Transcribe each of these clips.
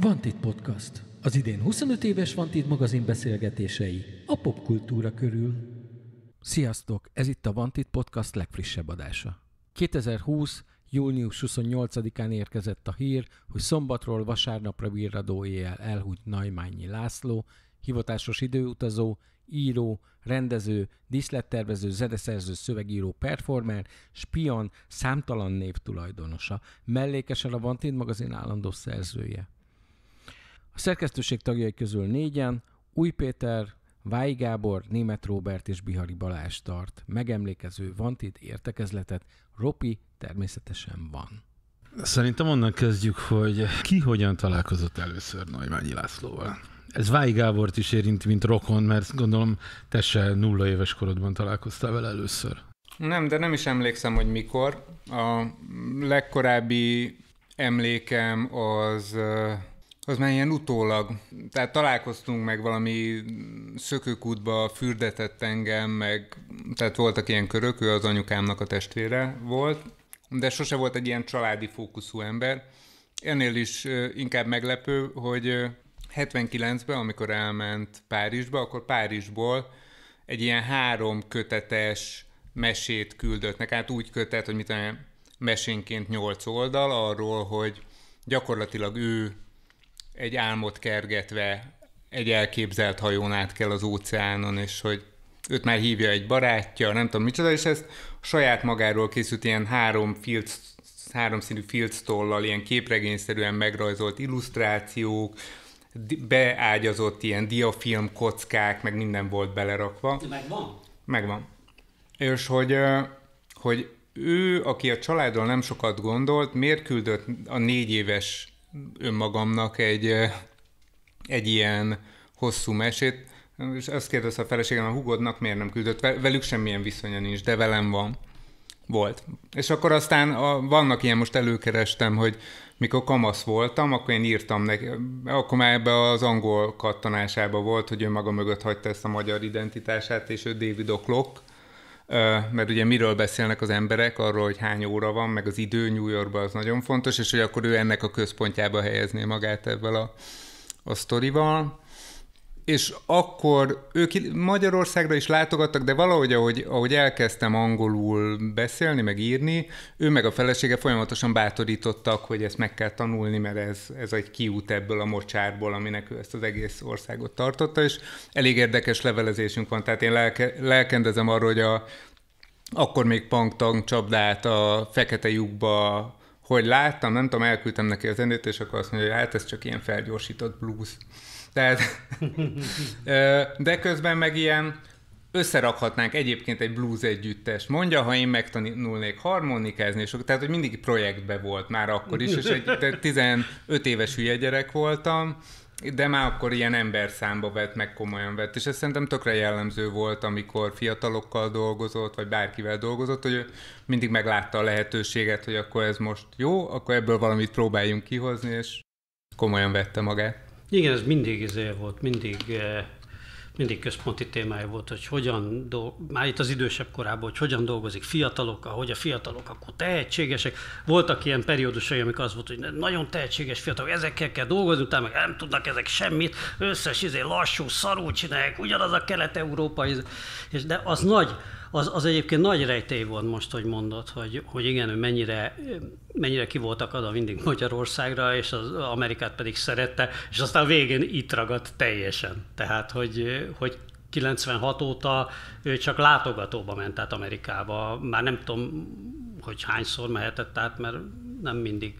Van itt podcast. Az idén 25 éves Van itt magazin beszélgetései a popkultúra körül. Sziasztok! Ez itt a Van itt podcast legfrissebb adása. 2020. június 28-án érkezett a hír, hogy szombatról vasárnapra virradó éjjel elhúgy Naimányi László, hivatásos időutazó, író, rendező, diszlettervező, zeneszerző, szövegíró, performer, spion, számtalan név tulajdonosa, mellékesen a Vantin magazin állandó szerzője. A szerkesztőség tagjai közül négyen, Új Péter, Vályi Gábor, Német Róbert és Bihari Balázs tart megemlékező Vantit értekezletet, Ropi természetesen van. Szerintem onnan kezdjük, hogy ki hogyan találkozott először Naimányi Lászlóval. Ez Vályi Gábort is érint, mint rokon, mert gondolom te se nulla éves korodban találkoztál vele először. Nem, de nem is emlékszem, hogy mikor. A legkorábbi emlékem az az már ilyen utólag. Tehát találkoztunk meg valami szökőkútba fürdetett engem, meg tehát voltak ilyen körök, ő az anyukámnak a testvére volt, de sose volt egy ilyen családi fókuszú ember. Ennél is inkább meglepő, hogy 79-ben, amikor elment Párizsba, akkor Párizsból egy ilyen három kötetes mesét küldött nekem, hát úgy kötet, hogy mit mesénként nyolc oldal arról, hogy gyakorlatilag ő egy álmot kergetve egy elképzelt hajón át kell az óceánon, és hogy őt már hívja egy barátja, nem tudom micsoda, és ezt saját magáról készült ilyen három filc, háromszínű filctollal, ilyen képregényszerűen megrajzolt illusztrációk, beágyazott ilyen diafilm kockák, meg minden volt belerakva. Megvan? Megvan. És hogy, hogy ő, aki a családról nem sokat gondolt, miért küldött a négy éves önmagamnak egy, egy ilyen hosszú mesét, és azt kérdezte a feleségem, a hugodnak miért nem küldött, velük semmilyen viszonya nincs, de velem van. Volt. És akkor aztán a, vannak ilyen, most előkerestem, hogy mikor kamasz voltam, akkor én írtam neki, akkor már ebbe az angol kattanásába volt, hogy ő maga mögött hagyta ezt a magyar identitását, és ő David O'Clock, mert ugye miről beszélnek az emberek, arról, hogy hány óra van, meg az idő New Yorkban az nagyon fontos, és hogy akkor ő ennek a központjába helyezné magát ebből a, a sztorival és akkor ők Magyarországra is látogattak, de valahogy, ahogy, ahogy elkezdtem angolul beszélni, meg írni, ő meg a felesége folyamatosan bátorítottak, hogy ezt meg kell tanulni, mert ez, ez egy kiút ebből a mocsárból, aminek ő ezt az egész országot tartotta, és elég érdekes levelezésünk van. Tehát én lelke, lelkendezem arról, hogy a, akkor még punk csapdát a fekete lyukba hogy láttam, nem tudom, elküldtem neki a zenét, és akkor azt mondja, hogy hát ez csak ilyen felgyorsított blues. Tehát, de közben meg ilyen összerakhatnánk egyébként egy blues együttest. Mondja, ha én megtanulnék harmonikázni, és tehát, hogy mindig projektbe volt már akkor is, és egy 15 éves hülye gyerek voltam, de már akkor ilyen ember számba vett, meg komolyan vett, és ez szerintem tökre jellemző volt, amikor fiatalokkal dolgozott, vagy bárkivel dolgozott, hogy ő mindig meglátta a lehetőséget, hogy akkor ez most jó, akkor ebből valamit próbáljunk kihozni, és komolyan vette magát. Igen, ez mindig izé volt, mindig, eh, mindig központi témája volt, hogy hogyan, dolg, már itt az idősebb korában, hogy hogyan dolgozik fiatalok, hogy a fiatalok akkor tehetségesek. Voltak ilyen periódusai, amik az volt, hogy nagyon tehetséges fiatalok, ezekkel kell dolgozni, utána meg nem tudnak ezek semmit, összes izé lassú, szarú csinálják, ugyanaz a kelet-európai, és de az nagy, az, az egyébként nagy rejtély volt most, hogy mondod, hogy, hogy igen, ő mennyire, mennyire ki voltak akadva mindig Magyarországra, és az Amerikát pedig szerette, és aztán a végén itt ragadt teljesen. Tehát, hogy, hogy 96 óta ő csak látogatóba ment át Amerikába. Már nem tudom, hogy hányszor mehetett át, mert nem mindig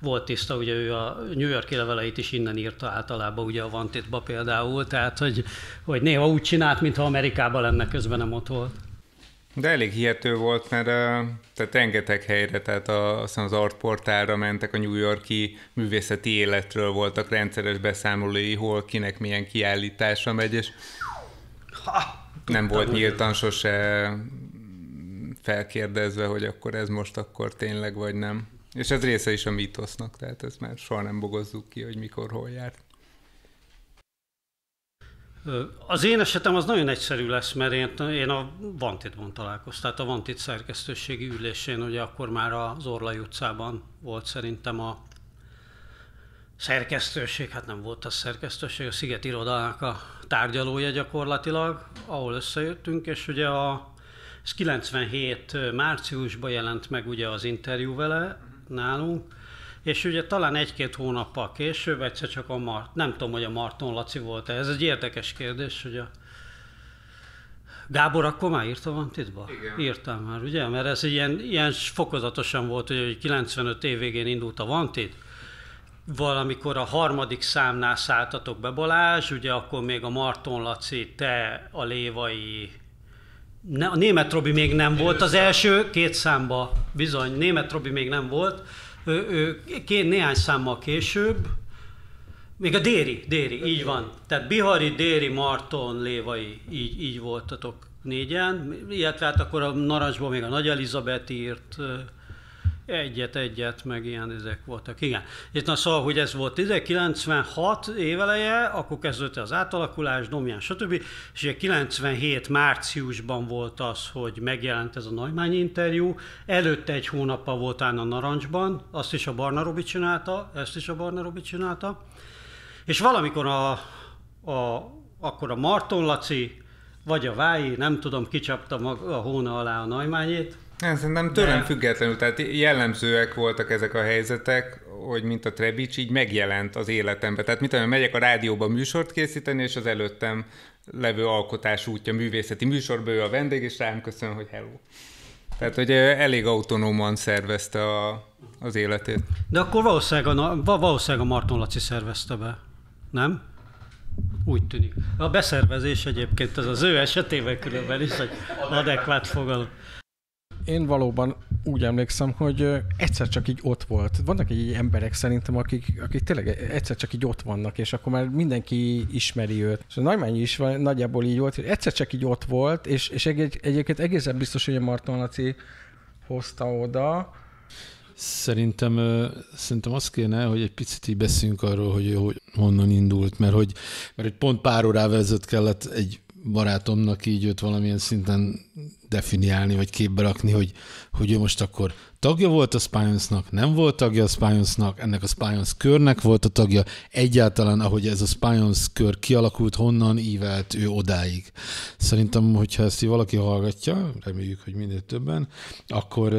volt tiszta, ugye ő a New York leveleit is innen írta általában, ugye a Vantitba például, tehát hogy, hogy néha úgy csinált, mintha Amerikában lenne, közben nem ott volt. De elég hihető volt, mert a, tehát rengeteg helyre, tehát a, aztán az artportálra mentek, a New Yorki művészeti életről voltak rendszeres beszámolói, hol kinek milyen kiállítása megy, és ha, nem volt nyíltan sose felkérdezve, hogy akkor ez most akkor tényleg vagy nem. És ez része is a mítosznak, tehát ezt már soha nem bogozzuk ki, hogy mikor hol járt. Az én esetem az nagyon egyszerű lesz, mert én, én a Vantitban találkoztam, tehát a Vantit szerkesztőségi ülésén, ugye akkor már az Orlai utcában volt szerintem a szerkesztőség, hát nem volt a szerkesztőség, a Sziget Irodának a tárgyalója gyakorlatilag, ahol összejöttünk, és ugye a, ez 97 márciusban jelent meg ugye az interjú vele nálunk, és ugye talán egy-két hónappal később egyszer csak a Mart, nem tudom, hogy a Marton Laci volt -e. ez egy érdekes kérdés, hogy a Gábor, akkor már írta van titba? Igen. Írtam már, ugye? Mert ez ilyen, ilyen fokozatosan volt, hogy 95 év végén indult a Vantit, valamikor a harmadik számnál szálltatok be Balázs, ugye akkor még a Marton Laci, te, a Lévai, ne, a német Robi még nem volt, az első két számba bizony, német Robi még nem volt, két néhány számmal később, még a Déri, Déri, okay. így van. Tehát Bihari, Déri, Marton, Lévai, így, így voltatok négyen, illetve hát akkor a Narancsból még a Nagy Elizabeth írt, Egyet-egyet, meg ilyen ezek voltak, igen. És na szóval, hogy ez volt 1996 éveleje, akkor kezdődte az átalakulás, Domján, stb. És ugye 97 márciusban volt az, hogy megjelent ez a Neumann interjú. Előtte egy hónappa volt a Narancsban, azt is a Barna Robi csinálta, ezt is a Barna Robi csinálta. És valamikor a, a akkor a Marton Laci, vagy a Vái, nem tudom, kicsapta a hóna alá a Naimányét, nem, Szerintem tőlem De... függetlenül, tehát jellemzőek voltak ezek a helyzetek, hogy mint a Trebics így megjelent az életembe. Tehát mit tudom, megyek a rádióban műsort készíteni, és az előttem levő alkotás útja művészeti műsorba ő a vendég, és rám köszön, hogy hello. Tehát, hogy elég autonóman szervezte a, az életét. De akkor valószínűleg a, valószínűleg a Marton Laci szervezte be, nem? Úgy tűnik. A beszervezés egyébként az az ő esetében különben is egy adekvát fogalom én valóban úgy emlékszem, hogy egyszer csak így ott volt. Vannak egy emberek szerintem, akik, akik tényleg e-, egyszer csak így ott vannak, és akkor már mindenki ismeri őt. És a Nagymányi is van, nagyjából így volt, hogy egyszer csak így ott volt, és, és egy, egyébként egészen biztos, hogy a Marton Laci hozta oda, Szerintem, szerintem azt kéne, hogy egy picit így beszéljünk arról, hogy, hogy honnan indult, mert hogy, mert hogy pont pár órával ezelőtt kellett egy barátomnak így őt valamilyen szinten definiálni, vagy képbe rakni, hogy, hogy ő most akkor tagja volt a spions nem volt tagja a spions ennek a Spions körnek volt a tagja, egyáltalán ahogy ez a Spions kör kialakult, honnan ívelt ő odáig. Szerintem, hogyha ezt így valaki hallgatja, reméljük, hogy minél többen, akkor,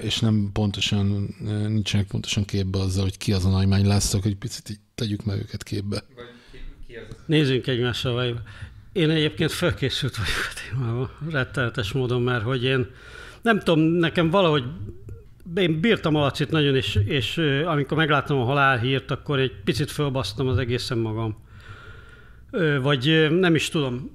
és nem pontosan, nincsenek pontosan képbe azzal, hogy ki az a Nagymány lesz, hogy picit így tegyük meg őket képbe. Nézzünk egymással vagy én egyébként felkészült vagyok a témával, rettenetes módon, mert hogy én nem tudom, nekem valahogy én bírtam Alacit nagyon, és, és amikor megláttam a halálhírt, akkor egy picit fölbasztam az egészen magam. Vagy nem is tudom,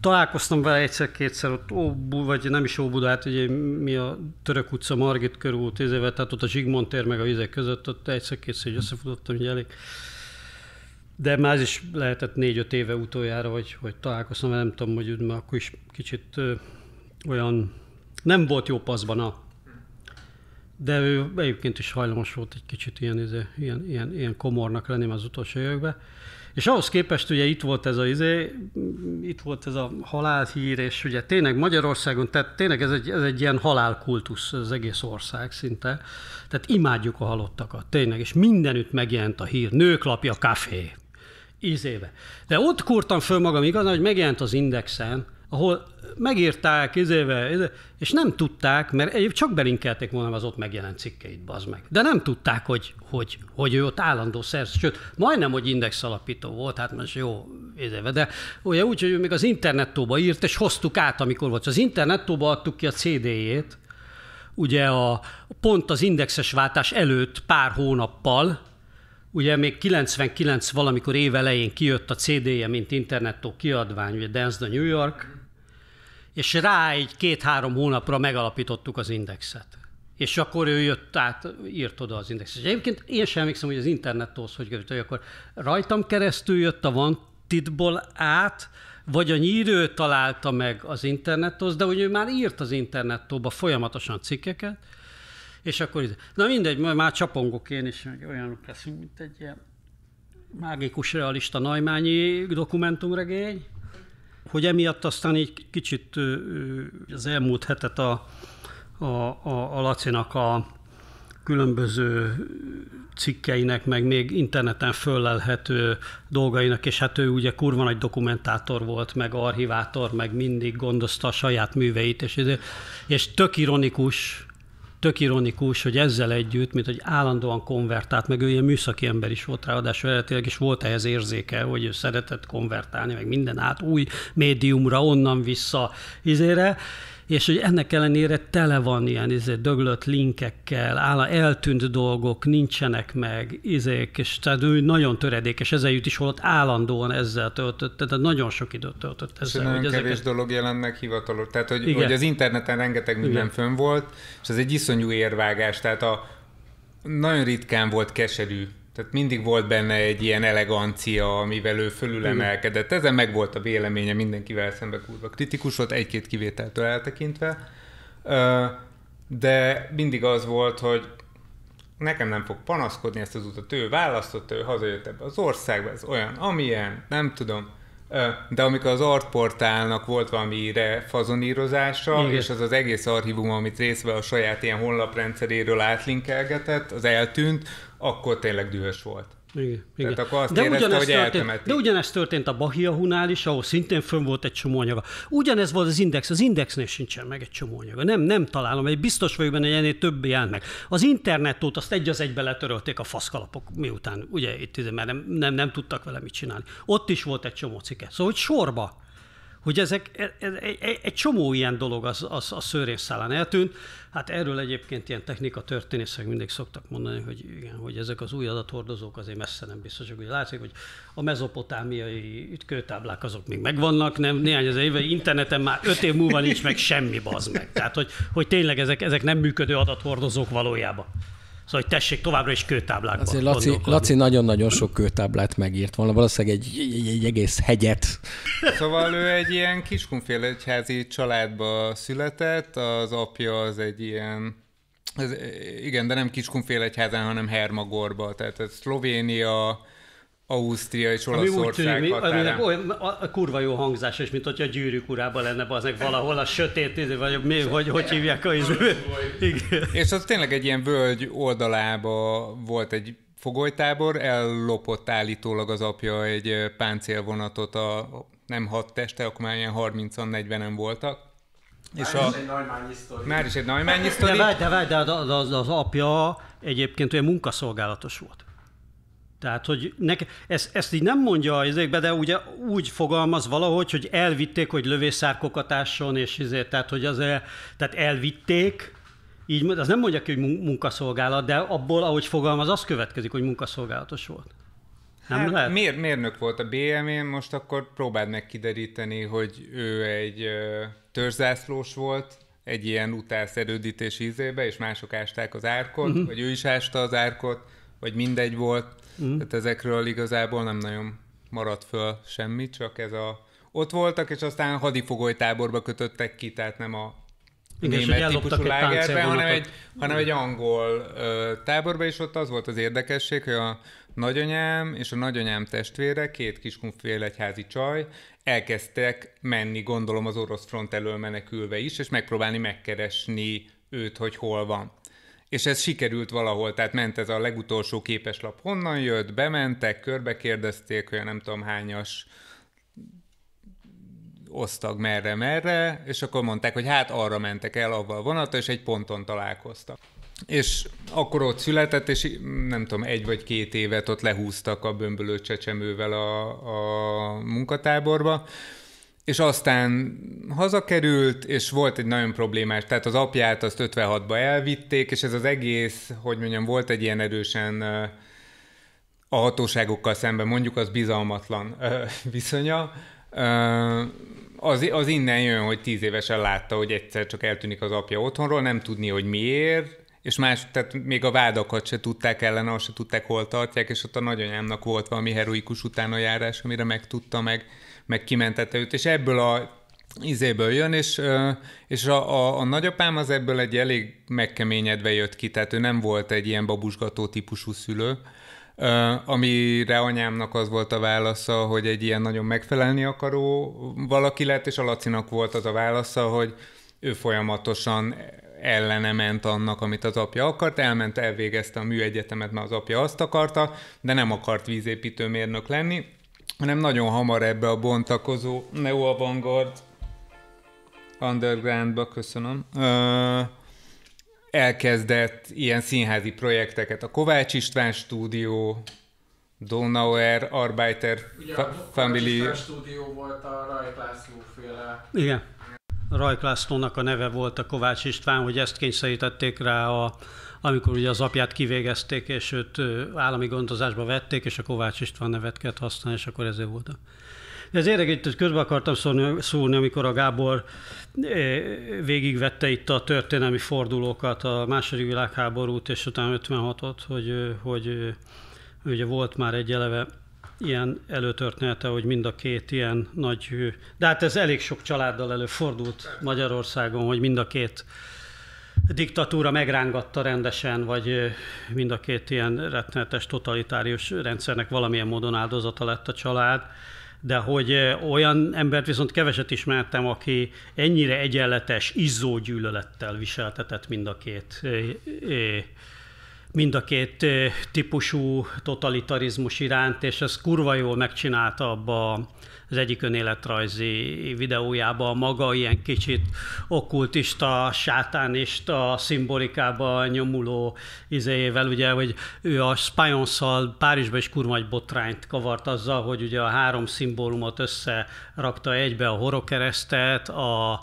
találkoztam vele egyszer-kétszer ott, Óbu, vagy nem is hát ugye mi a Török utca, Margit éve, tehát ott a Zsigmond tér meg a vizek között, ott egyszer-kétszer összefutottam, hogy elég de már az is lehetett négy-öt éve utoljára, hogy, hogy találkoztam, mert nem tudom, hogy már akkor is kicsit ö, olyan, nem volt jó paszban a de ő egyébként is hajlamos volt egy kicsit ilyen, izé, ilyen, ilyen, ilyen komornak lenni az utolsó években. És ahhoz képest ugye itt volt ez a izé, itt volt ez a halálhír, és ugye tényleg Magyarországon, tehát tényleg ez egy, ez egy ilyen halálkultusz az egész ország szinte. Tehát imádjuk a halottakat, tényleg, és mindenütt megjelent a hír, nőklapja, kafé, ízébe. éve. De ott kurtam föl magam igazán, hogy megjelent az Indexen, ahol megírták, izéve, izé, és nem tudták, mert egyéb csak belinkelték volna az ott megjelent cikkeit, bazd meg. De nem tudták, hogy, hogy, hogy ő ott állandó szerző, sőt, majdnem, hogy index alapító volt, hát most jó, izéve, de olyan úgy, hogy ő még az internettóba írt, és hoztuk át, amikor volt. Az internettóba adtuk ki a CD-jét, ugye a, pont az indexes váltás előtt pár hónappal, Ugye még 99 valamikor elején kijött a CD-je, mint internettó kiadvány, ugye Dance the New York, és rá egy két-három hónapra megalapítottuk az indexet. És akkor ő jött át, írt oda az indexet. És egyébként én sem emlékszem, hogy az internettóhoz hogy került, hogy akkor rajtam keresztül jött a titból át, vagy a nyírő találta meg az internettóz, de hogy ő már írt az internettóba folyamatosan cikkeket, és akkor ide. Na mindegy, majd már csapongok én is, meg olyanok leszünk, mint egy ilyen mágikus realista najmányi dokumentumregény, hogy emiatt aztán egy kicsit az elmúlt hetet a, a, a, a Lacinak a különböző cikkeinek, meg még interneten föllelhető dolgainak, és hát ő ugye kurva nagy dokumentátor volt, meg archivátor, meg mindig gondozta a saját műveit, és, és tök ironikus, tök ironikus, hogy ezzel együtt, mint hogy állandóan konvertált, meg ő ilyen műszaki ember is volt ráadásul eredetileg, és volt ehhez érzéke, hogy ő szeretett konvertálni, meg minden át új médiumra, onnan vissza izére, és hogy ennek ellenére tele van ilyen izé, döglött linkekkel, áll, eltűnt dolgok nincsenek meg, izék, és tehát ő nagyon töredékes, ezzel jut is holott állandóan ezzel töltött, tehát nagyon sok időt töltött ezzel. És hogy ezeket... dolog jelent meg hivatalos, tehát hogy, Igen. hogy az interneten rengeteg minden Igen. fönn volt, és ez egy iszonyú érvágás, tehát a nagyon ritkán volt keserű tehát mindig volt benne egy ilyen elegancia, amivel ő fölülemelkedett. Ezen meg volt a véleménye mindenkivel szembe kurva kritikus volt, egy-két kivételtől eltekintve. De mindig az volt, hogy nekem nem fog panaszkodni ezt az utat, ő választotta, ő hazajött ebbe az országba, ez olyan, amilyen, nem tudom. De amikor az artportálnak volt valami fazonírozása, Igen. és az az egész archívum, amit részben a saját ilyen honlaprendszeréről átlinkelgetett, az eltűnt, akkor tényleg dühös volt. Igen, igen. Tehát akkor azt de, érezte, hogy történt, de ugyanezt történt a Hunál is, ahol szintén fönn volt egy csomó anyaga. Ugyanez volt az Index, az Indexnél sincsen meg egy csomó anyaga. Nem, nem találom, egy biztos vagyok benne, hogy ennél több jelent meg. Az internetot azt egy az egybe letörölték a faszkalapok, miután, ugye itt, mert nem, nem, nem tudtak vele mit csinálni. Ott is volt egy csomó cikke. Szóval, hogy sorba hogy ezek, egy, e, e, e, egy csomó ilyen dolog az, az a szőrészszálán eltűnt. Hát erről egyébként ilyen technika történészek mindig szoktak mondani, hogy igen, hogy ezek az új adathordozók azért messze nem biztosak. Ugye látszik, hogy a mezopotámiai kőtáblák azok még megvannak, nem néhány az éve interneten már öt év múlva nincs meg semmi, bazd meg. Tehát, hogy, hogy tényleg ezek, ezek nem működő adathordozók valójában. Szóval, hogy tessék továbbra is kőtáblákban Azért Laci, Laci nagyon-nagyon sok kőtáblát megírt volna, valószínűleg egy, egy, egy egész hegyet. Szóval ő egy ilyen kiskunféle egyházi családba született, az apja az egy ilyen ez, igen, de nem Kiskunfélegyházán, hanem Hermagorba. Tehát ez Szlovénia, Ausztria és Olaszország Ami tűnik, olyan, a, a, kurva jó hangzás, és mint hogyha a gyűrűk urában lenne aznek valahol a sötét, izé vagy mi, hogy, hogy hívják a izé- És az tényleg egy ilyen völgy oldalába volt egy fogolytábor, ellopott állítólag az apja egy páncélvonatot a nem hat teste, akkor már ilyen 30-40-en voltak, már és már a... is egy nagymányi sztori. Már is egy nagymányi sztori. De várj, de, de, de az, az apja egyébként olyan munkaszolgálatos volt. Tehát, hogy neke, ezt, ezt így nem mondja az izékbe, de ugye úgy fogalmaz valahogy, hogy elvitték, hogy ásson, és ezért, tehát, hogy az, tehát elvitték, így, az nem mondja ki, hogy munkaszolgálat, de abból, ahogy fogalmaz, az következik, hogy munkaszolgálatos volt. Nem hát, lehet? Miért, mérnök volt a bm n most akkor próbáld meg kideríteni, hogy ő egy törzászlós volt, egy ilyen utászerődítés ízébe, és mások ásták az árkot, uh-huh. vagy ő is ásta az árkot, vagy mindegy volt. Mm. Tehát ezekről igazából nem nagyon maradt föl semmi, csak ez a ott voltak, és aztán hadifogolytáborba kötöttek ki, tehát nem a igen, német típusú lágerbe, hanem egy, hanem egy angol ö, táborba, és ott az volt az érdekesség, hogy a nagyanyám és a nagyanyám testvére, két egyházi csaj, elkezdtek menni, gondolom, az orosz front elől menekülve is, és megpróbálni megkeresni őt, hogy hol van és ez sikerült valahol, tehát ment ez a legutolsó képeslap. Honnan jött, bementek, körbe kérdezték, olyan nem tudom hányas osztag merre-merre, és akkor mondták, hogy hát arra mentek el, avval a vonata, és egy ponton találkoztak. És akkor ott született, és nem tudom, egy vagy két évet ott lehúztak a bömbölő csecsemővel a, a munkatáborba, és aztán hazakerült, és volt egy nagyon problémás, tehát az apját azt 56-ba elvitték, és ez az egész, hogy mondjam, volt egy ilyen erősen a hatóságokkal szemben mondjuk az bizalmatlan viszonya, az, az innen jön, hogy tíz évesen látta, hogy egyszer csak eltűnik az apja otthonról, nem tudni, hogy miért, és más, tehát még a vádakat se tudták ellene, azt se tudták, hol tartják, és ott a nagyanyámnak volt valami heroikus utánajárás, amire megtudta meg. meg meg kimentette őt, és ebből a izéből jön, és, és a, a, a nagyapám az ebből egy elég megkeményedve jött ki, tehát ő nem volt egy ilyen babusgató típusú szülő, amire anyámnak az volt a válasza, hogy egy ilyen nagyon megfelelni akaró valaki lett, és a Lacinak volt az a válasza, hogy ő folyamatosan ellene ment annak, amit az apja akart, elment, elvégezte a műegyetemet, mert az apja azt akarta, de nem akart vízépítőmérnök lenni, hanem nagyon hamar ebbe a bontakozó neo-avantgard undergroundba, köszönöm, elkezdett ilyen színházi projekteket. A Kovács István stúdió, Donauer, Arbeiter Ugye, fa- a Family... A stúdió volt a Rajk László féle. Igen. Rajk Lászlónak a neve volt a Kovács István, hogy ezt kényszerítették rá a amikor ugye az apját kivégezték, és őt állami gondozásba vették, és a Kovács István nevet kellett használni, és akkor ezért volt. De ez érdekes, hogy akartam szólni, szólni, amikor a Gábor végigvette itt a történelmi fordulókat, a második világháborút, és utána 56-ot, hogy, hogy ugye volt már egy eleve ilyen előtörténete, hogy mind a két ilyen nagy... De hát ez elég sok családdal előfordult Magyarországon, hogy mind a két diktatúra megrángatta rendesen, vagy mind a két ilyen rettenetes totalitárius rendszernek valamilyen módon áldozata lett a család, de hogy olyan embert viszont keveset ismertem, aki ennyire egyenletes, izzó gyűlölettel viseltetett mind a két mind a két típusú totalitarizmus iránt, és ez kurva jól megcsinálta abba a az egyik önéletrajzi videójában maga ilyen kicsit okkultista, sátánista szimbolikába nyomuló izéjével, ugye, hogy ő a Spionszal Párizsba is kurmagy botrányt kavart azzal, hogy ugye a három szimbólumot összerakta egybe, a horokeresztet, a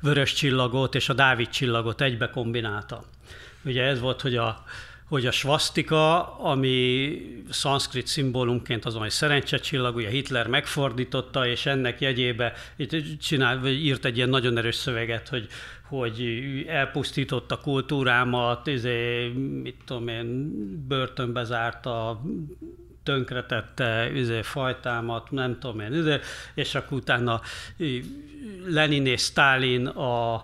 vörös csillagot és a Dávid csillagot egybe kombinálta. Ugye ez volt, hogy a hogy a svastika, ami szanszkrit szimbólumként azon, hogy szerencsecsillag, ugye Hitler megfordította, és ennek jegyébe csinál, vagy írt egy ilyen nagyon erős szöveget, hogy, hogy elpusztította kultúrámat, izé, mit tudom én, börtönbe zárta, tönkretette üze, fajtámat, nem tudom én, üze, és akkor utána Lenin és Stalin a,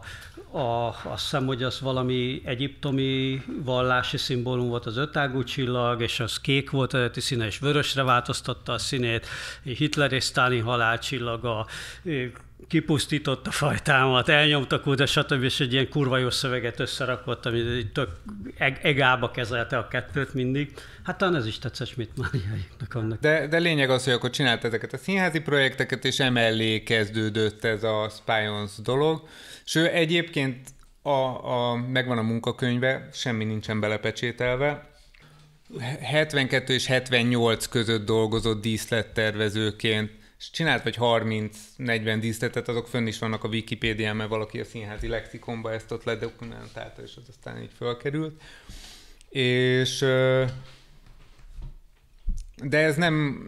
a, azt hiszem, hogy az valami egyiptomi vallási szimbólum volt az ötágú csillag, és az kék volt eredeti színe, és vörösre változtatta a színét. Hitler és Stalin halálcsillaga, kipusztított a fajtámat, elnyomtak úgy, stb. és egy ilyen kurva jó szöveget összerakott, ami tök eg- egába kezelte a kettőt mindig. Hát talán ez is tetszett mit Máriáiknak annak. De, de lényeg az, hogy akkor csinált ezeket a színházi projekteket, és emellé kezdődött ez a Spions dolog. És ő egyébként a, a, megvan a munkakönyve, semmi nincsen belepecsételve. 72 és 78 között dolgozott díszlettervezőként és csinált vagy 30-40 díszletet, azok fönn is vannak a wikipedia mert valaki a színházi lexikonba ezt ott ledokumentálta, és az aztán így fölkerült. És de ez nem,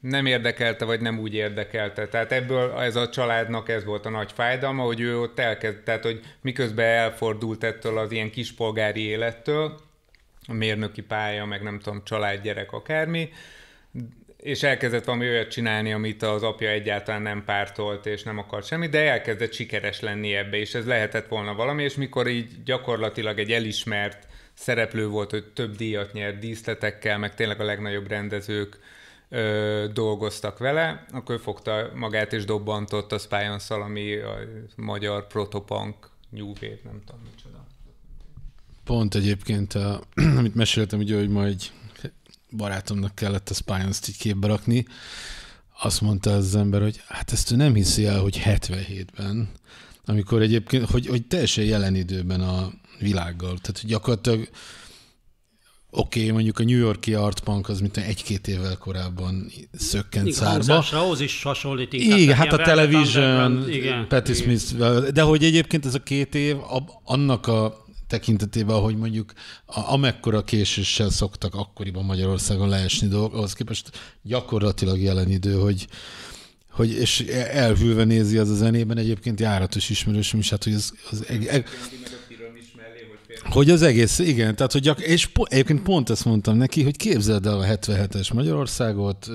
nem érdekelte, vagy nem úgy érdekelte. Tehát ebből ez a családnak ez volt a nagy fájdalma, hogy ő ott elkezd, tehát hogy miközben elfordult ettől az ilyen kispolgári élettől, a mérnöki pálya, meg nem tudom, családgyerek akármi, és elkezdett valami olyat csinálni, amit az apja egyáltalán nem pártolt, és nem akart semmi, de elkezdett sikeres lenni ebbe, és ez lehetett volna valami, és mikor így gyakorlatilag egy elismert szereplő volt, hogy több díjat nyert díszletekkel, meg tényleg a legnagyobb rendezők ö, dolgoztak vele, akkor ő fogta magát és dobbantott a Spion ami a magyar protopunk nyúvét, nem tudom micsoda. Pont egyébként, a, amit meséltem, ugye, hogy majd barátomnak kellett a Spinals-t így képbe rakni, azt mondta az ember, hogy hát ezt ő nem hiszi el, hogy 77-ben, amikor egyébként, hogy, hogy teljesen jelen időben a világgal. Tehát gyakorlatilag oké, okay, mondjuk a New Yorki art punk az, mint egy-két évvel korábban szökkent szárba. ahhoz is hasonlít. Igen, igen hát a Television, Patti Smith, de hogy egyébként ez a két év, annak a tekintetében, ahogy mondjuk a, amekkora késéssel szoktak akkoriban Magyarországon leesni dolgok, ahhoz képest gyakorlatilag jelen idő, hogy, hogy és elhűlve nézi az a zenében egyébként járatos ismerősöm is, hát hogy az, az eg, eg, hogy az egész, igen, tehát hogy gyak, és po, egyébként pont ezt mondtam neki, hogy képzeld el a 77-es Magyarországot,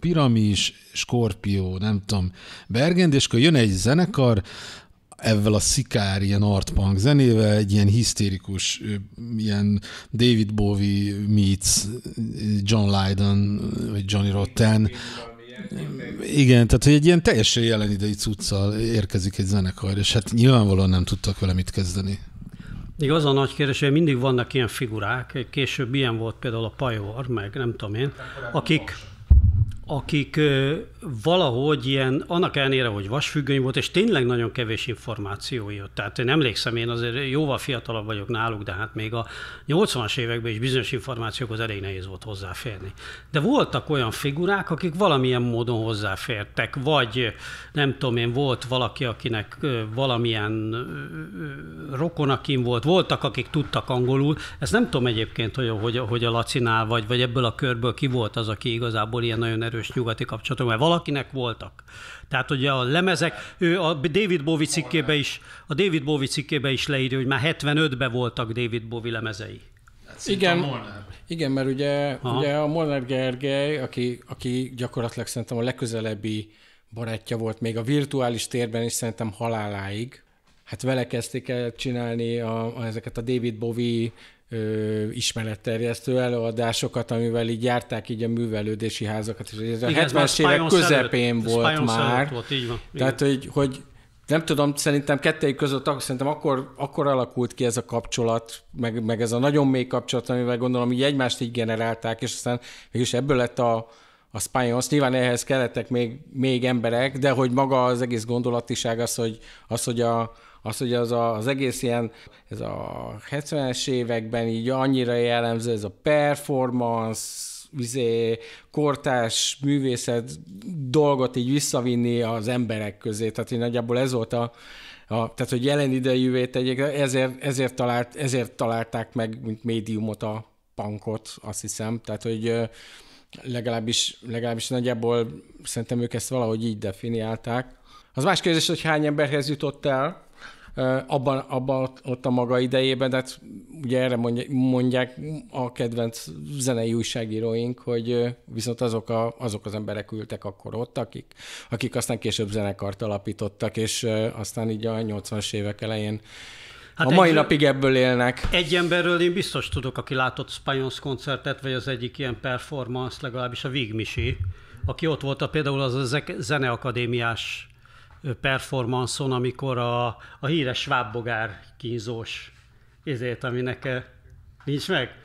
piramis, skorpió, nem tudom, Bergend, és akkor jön egy zenekar, ezzel a szikár ilyen artpunk zenével, egy ilyen hisztérikus, ilyen David Bowie meets John Lydon, vagy Johnny Rotten. Igen, tehát hogy egy ilyen teljesen jelen idei cuccal érkezik egy zenekar, és hát nyilvánvalóan nem tudtak vele mit kezdeni. Még az a nagy kérdés, hogy mindig vannak ilyen figurák, később ilyen volt például a Pajor, meg nem tudom én, akik, akik valahogy ilyen, annak ellenére, hogy vasfüggöny volt, és tényleg nagyon kevés információ jött. Tehát én emlékszem, én azért jóval fiatalabb vagyok náluk, de hát még a 80-as években is bizonyos információkhoz elég nehéz volt hozzáférni. De voltak olyan figurák, akik valamilyen módon hozzáfértek, vagy nem tudom én, volt valaki, akinek valamilyen rokonakin volt, voltak, akik tudtak angolul. Ezt nem tudom egyébként, hogy, hogy, hogy a Lacinál vagy, vagy ebből a körből ki volt az, aki igazából ilyen nagyon erős nyugati kapcsolatok, mert valami valakinek voltak. Tehát ugye a lemezek, ő a David Bowie cikkébe is, a David Bowie cikkébe is leírja, hogy már 75-ben voltak David Bowie lemezei. Hát igen, igen, mert ugye, Aha. ugye a Molnár Gergely, aki, aki gyakorlatilag szerintem a legközelebbi barátja volt még a virtuális térben is szerintem haláláig. Hát vele kezdték el csinálni a, a, ezeket a David Bowie ö, ismeretterjesztő előadásokat, amivel így járták így a művelődési házakat, és ez Igen, a 70-es évek közepén előtt, volt már. Volt, így van. Igen. Tehát, hogy, hogy nem tudom, szerintem kettőjük között, szerintem akkor, akkor alakult ki ez a kapcsolat, meg, meg ez a nagyon mély kapcsolat, amivel gondolom, hogy egymást így generálták, és aztán mégis ebből lett a, a Spanions. Nyilván ehhez kellettek még, még emberek, de hogy maga az egész gondolatiság az, hogy, az, hogy a, az, hogy az, a, az egész ilyen, ez a 70-es években így annyira jellemző, ez a performance, izé, kortás művészet dolgot így visszavinni az emberek közé. Tehát én nagyjából ez volt a, a, tehát hogy jelen idejűvé tegyék, ezért, ezért, talált, ezért találták meg, mint médiumot a punkot, azt hiszem. Tehát, hogy legalábbis, legalábbis nagyjából szerintem ők ezt valahogy így definiálták. Az más kérdés, hogy hány emberhez jutott el, abban, abban ott a maga idejében, de hát ugye erre mondják a kedvenc zenei újságíróink, hogy viszont azok, a, azok az emberek ültek akkor ott, akik, akik aztán később zenekart alapítottak, és aztán így a 80-as évek elején Hát a mai egy, napig ebből élnek. Egy emberről én biztos tudok, aki látott Spions koncertet, vagy az egyik ilyen performance, legalábbis a Vigmisi, aki ott volt a például az a zeneakadémiás performanszon, amikor a, a híres svábbogár kínzós ezért, aminek nincs meg?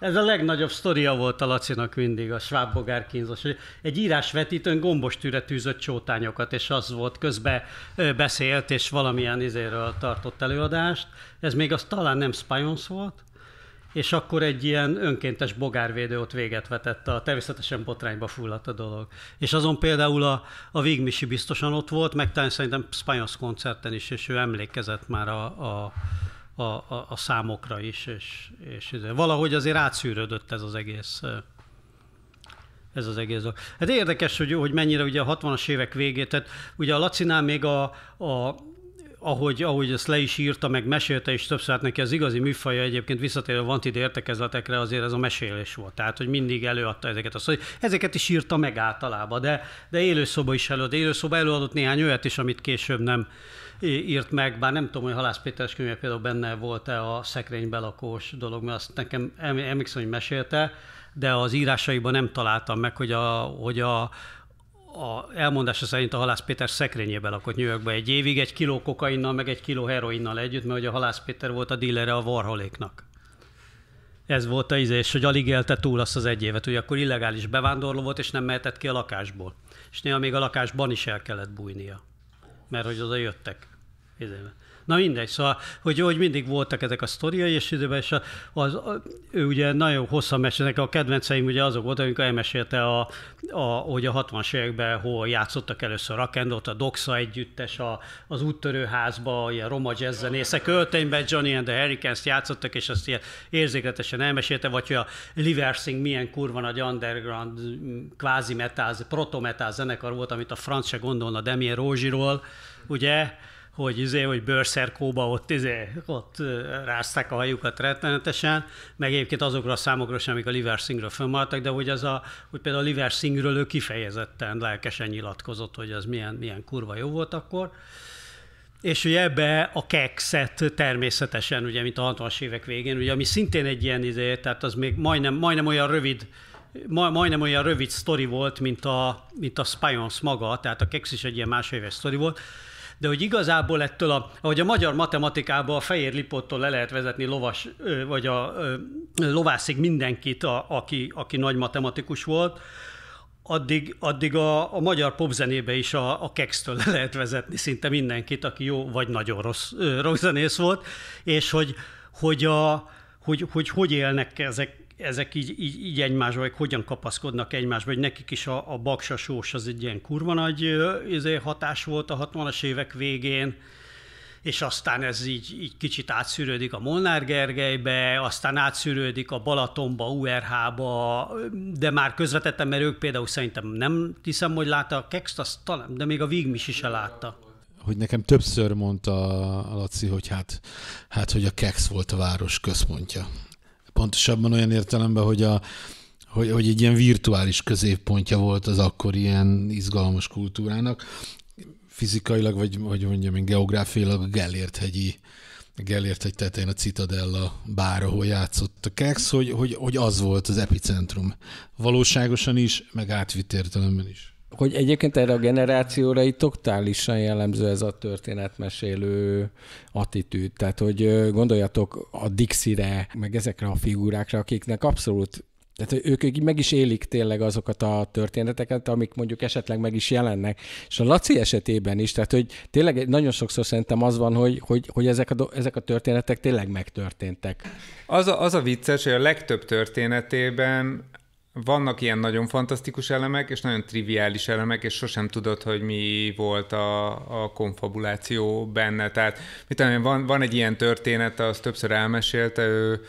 Ez a legnagyobb sztoria volt a Lacinak mindig, a svábbogár kínzós. Egy írásvetítőn gombos tűre tűzött csótányokat, és az volt, közben beszélt, és valamilyen izéről tartott előadást. Ez még az talán nem Spions volt, és akkor egy ilyen önkéntes bogárvédő ott véget vetett, a, természetesen botrányba fulladt a dolog. És azon például a, a Vigmisi biztosan ott volt, meg talán szerintem Spanyolsz koncerten is, és ő emlékezett már a, a, a, a, a számokra is, és, és valahogy azért átszűrődött ez az egész ez az egész dolog. Hát érdekes, hogy, hogy mennyire ugye a 60-as évek végét, tehát ugye a Lacinál még a, a, ahogy, ahogy ezt le is írta, meg mesélte és többször, hát neki az igazi műfaja egyébként visszatérő vantidi értekezletekre azért ez a mesélés volt. Tehát, hogy mindig előadta ezeket a szóval, Ezeket is írta meg általában, de, de élőszoba is előad. Élőszoba előadott néhány olyat is, amit később nem írt meg, bár nem tudom, hogy Halász Péteres könyve például benne volt-e a szekrénybe lakós dolog, mert azt nekem emlékszem, hogy mesélte, de az írásaiban nem találtam meg, hogy a, hogy a a elmondása szerint a Halász Péter szekrényében lakott New Yorkba egy évig, egy kiló kokainnal, meg egy kiló heroinnal együtt, mert ugye a Halász Péter volt a dílere a varholéknak. Ez volt a íze, izé, és hogy alig élte túl azt az egy évet, hogy akkor illegális bevándorló volt, és nem mehetett ki a lakásból. És néha még a lakásban is el kellett bújnia, mert hogy oda jöttek. Izé. Na mindegy, szóval, hogy, hogy mindig voltak ezek a sztoriai, és időben is az, a, ő ugye nagyon hosszan mesélnek, a kedvenceim ugye azok voltak, amikor elmesélte, a, a, hogy a 60-as években hol játszottak először rakendot, a Doxa együttes, a, az úttörőházba, ilyen roma jazzzenészek költönyben, Johnny and the Hurricanes játszottak, és azt ilyen érzékletesen elmesélte, vagy hogy a Liversing milyen kurva nagy underground, kvázi metal, proto metal zenekar volt, amit a francia gondolna Demi Rózsiról, ugye? hogy, izé, hogy bőrszerkóba ott, izé, ott rázták a hajukat rettenetesen, meg egyébként azokra a számokra sem, amik a Liver Singről fönnmaradtak, de hogy, az a, hogy például a Liver Singről ő kifejezetten lelkesen nyilatkozott, hogy az milyen, milyen kurva jó volt akkor. És ugye ebbe a kekszet természetesen, ugye, mint a 60-as évek végén, ugye, ami szintén egy ilyen izé, tehát az még majdnem, majdnem olyan rövid, majdnem olyan rövid sztori volt, mint a, mint a Spions maga, tehát a keksz is egy ilyen másfél éves sztori volt, de hogy igazából ettől, a, ahogy a magyar matematikában a fehér lipottól le lehet vezetni lovas, vagy a lovászig mindenkit, a, aki, aki nagy matematikus volt, addig, addig a, a magyar popzenébe is a, a kextől le lehet vezetni szinte mindenkit, aki jó vagy nagyon rossz rockzenész volt, és hogy hogy, a, hogy, hogy, hogy élnek ezek ezek így, így, így egymásba, vagy hogyan kapaszkodnak egymásba, hogy nekik is a, a baksa sós az egy ilyen kurva nagy izé, hatás volt a 60-as évek végén, és aztán ez így, így kicsit átszűrődik a Molnár Gergelybe, aztán átszűrődik a Balatonba, URH-ba, de már közvetettem, mert ők például szerintem nem hiszem, hogy látta a Kext, azt talán, de még a is se látta hogy nekem többször mondta a Laci, hogy hát, hát hogy a Kex volt a város központja. Pontosabban olyan értelemben, hogy, a, hogy, hogy egy ilyen virtuális középpontja volt az akkor ilyen izgalmas kultúrának. Fizikailag, vagy hogy mondjam én, geográfiailag a Gellért-hegyi Gellért egy tetején a Citadella bár, ahol játszott a Kex, hogy, hogy, hogy az volt az epicentrum. Valóságosan is, meg átvitt értelemben is hogy egyébként erre a generációra itt totálisan jellemző ez a történetmesélő attitűd. Tehát, hogy gondoljatok a Dixire, meg ezekre a figurákra, akiknek abszolút tehát ők, ők meg is élik tényleg azokat a történeteket, amik mondjuk esetleg meg is jelennek. És a Laci esetében is, tehát hogy tényleg nagyon sokszor szerintem az van, hogy, hogy, hogy ezek, a, ezek a történetek tényleg megtörténtek. Az a, az a vicces, hogy a legtöbb történetében vannak ilyen nagyon fantasztikus elemek, és nagyon triviális elemek, és sosem tudod, hogy mi volt a, a konfabuláció benne. Tehát mit tudom, van, van egy ilyen történet, azt többször elmesélte, ő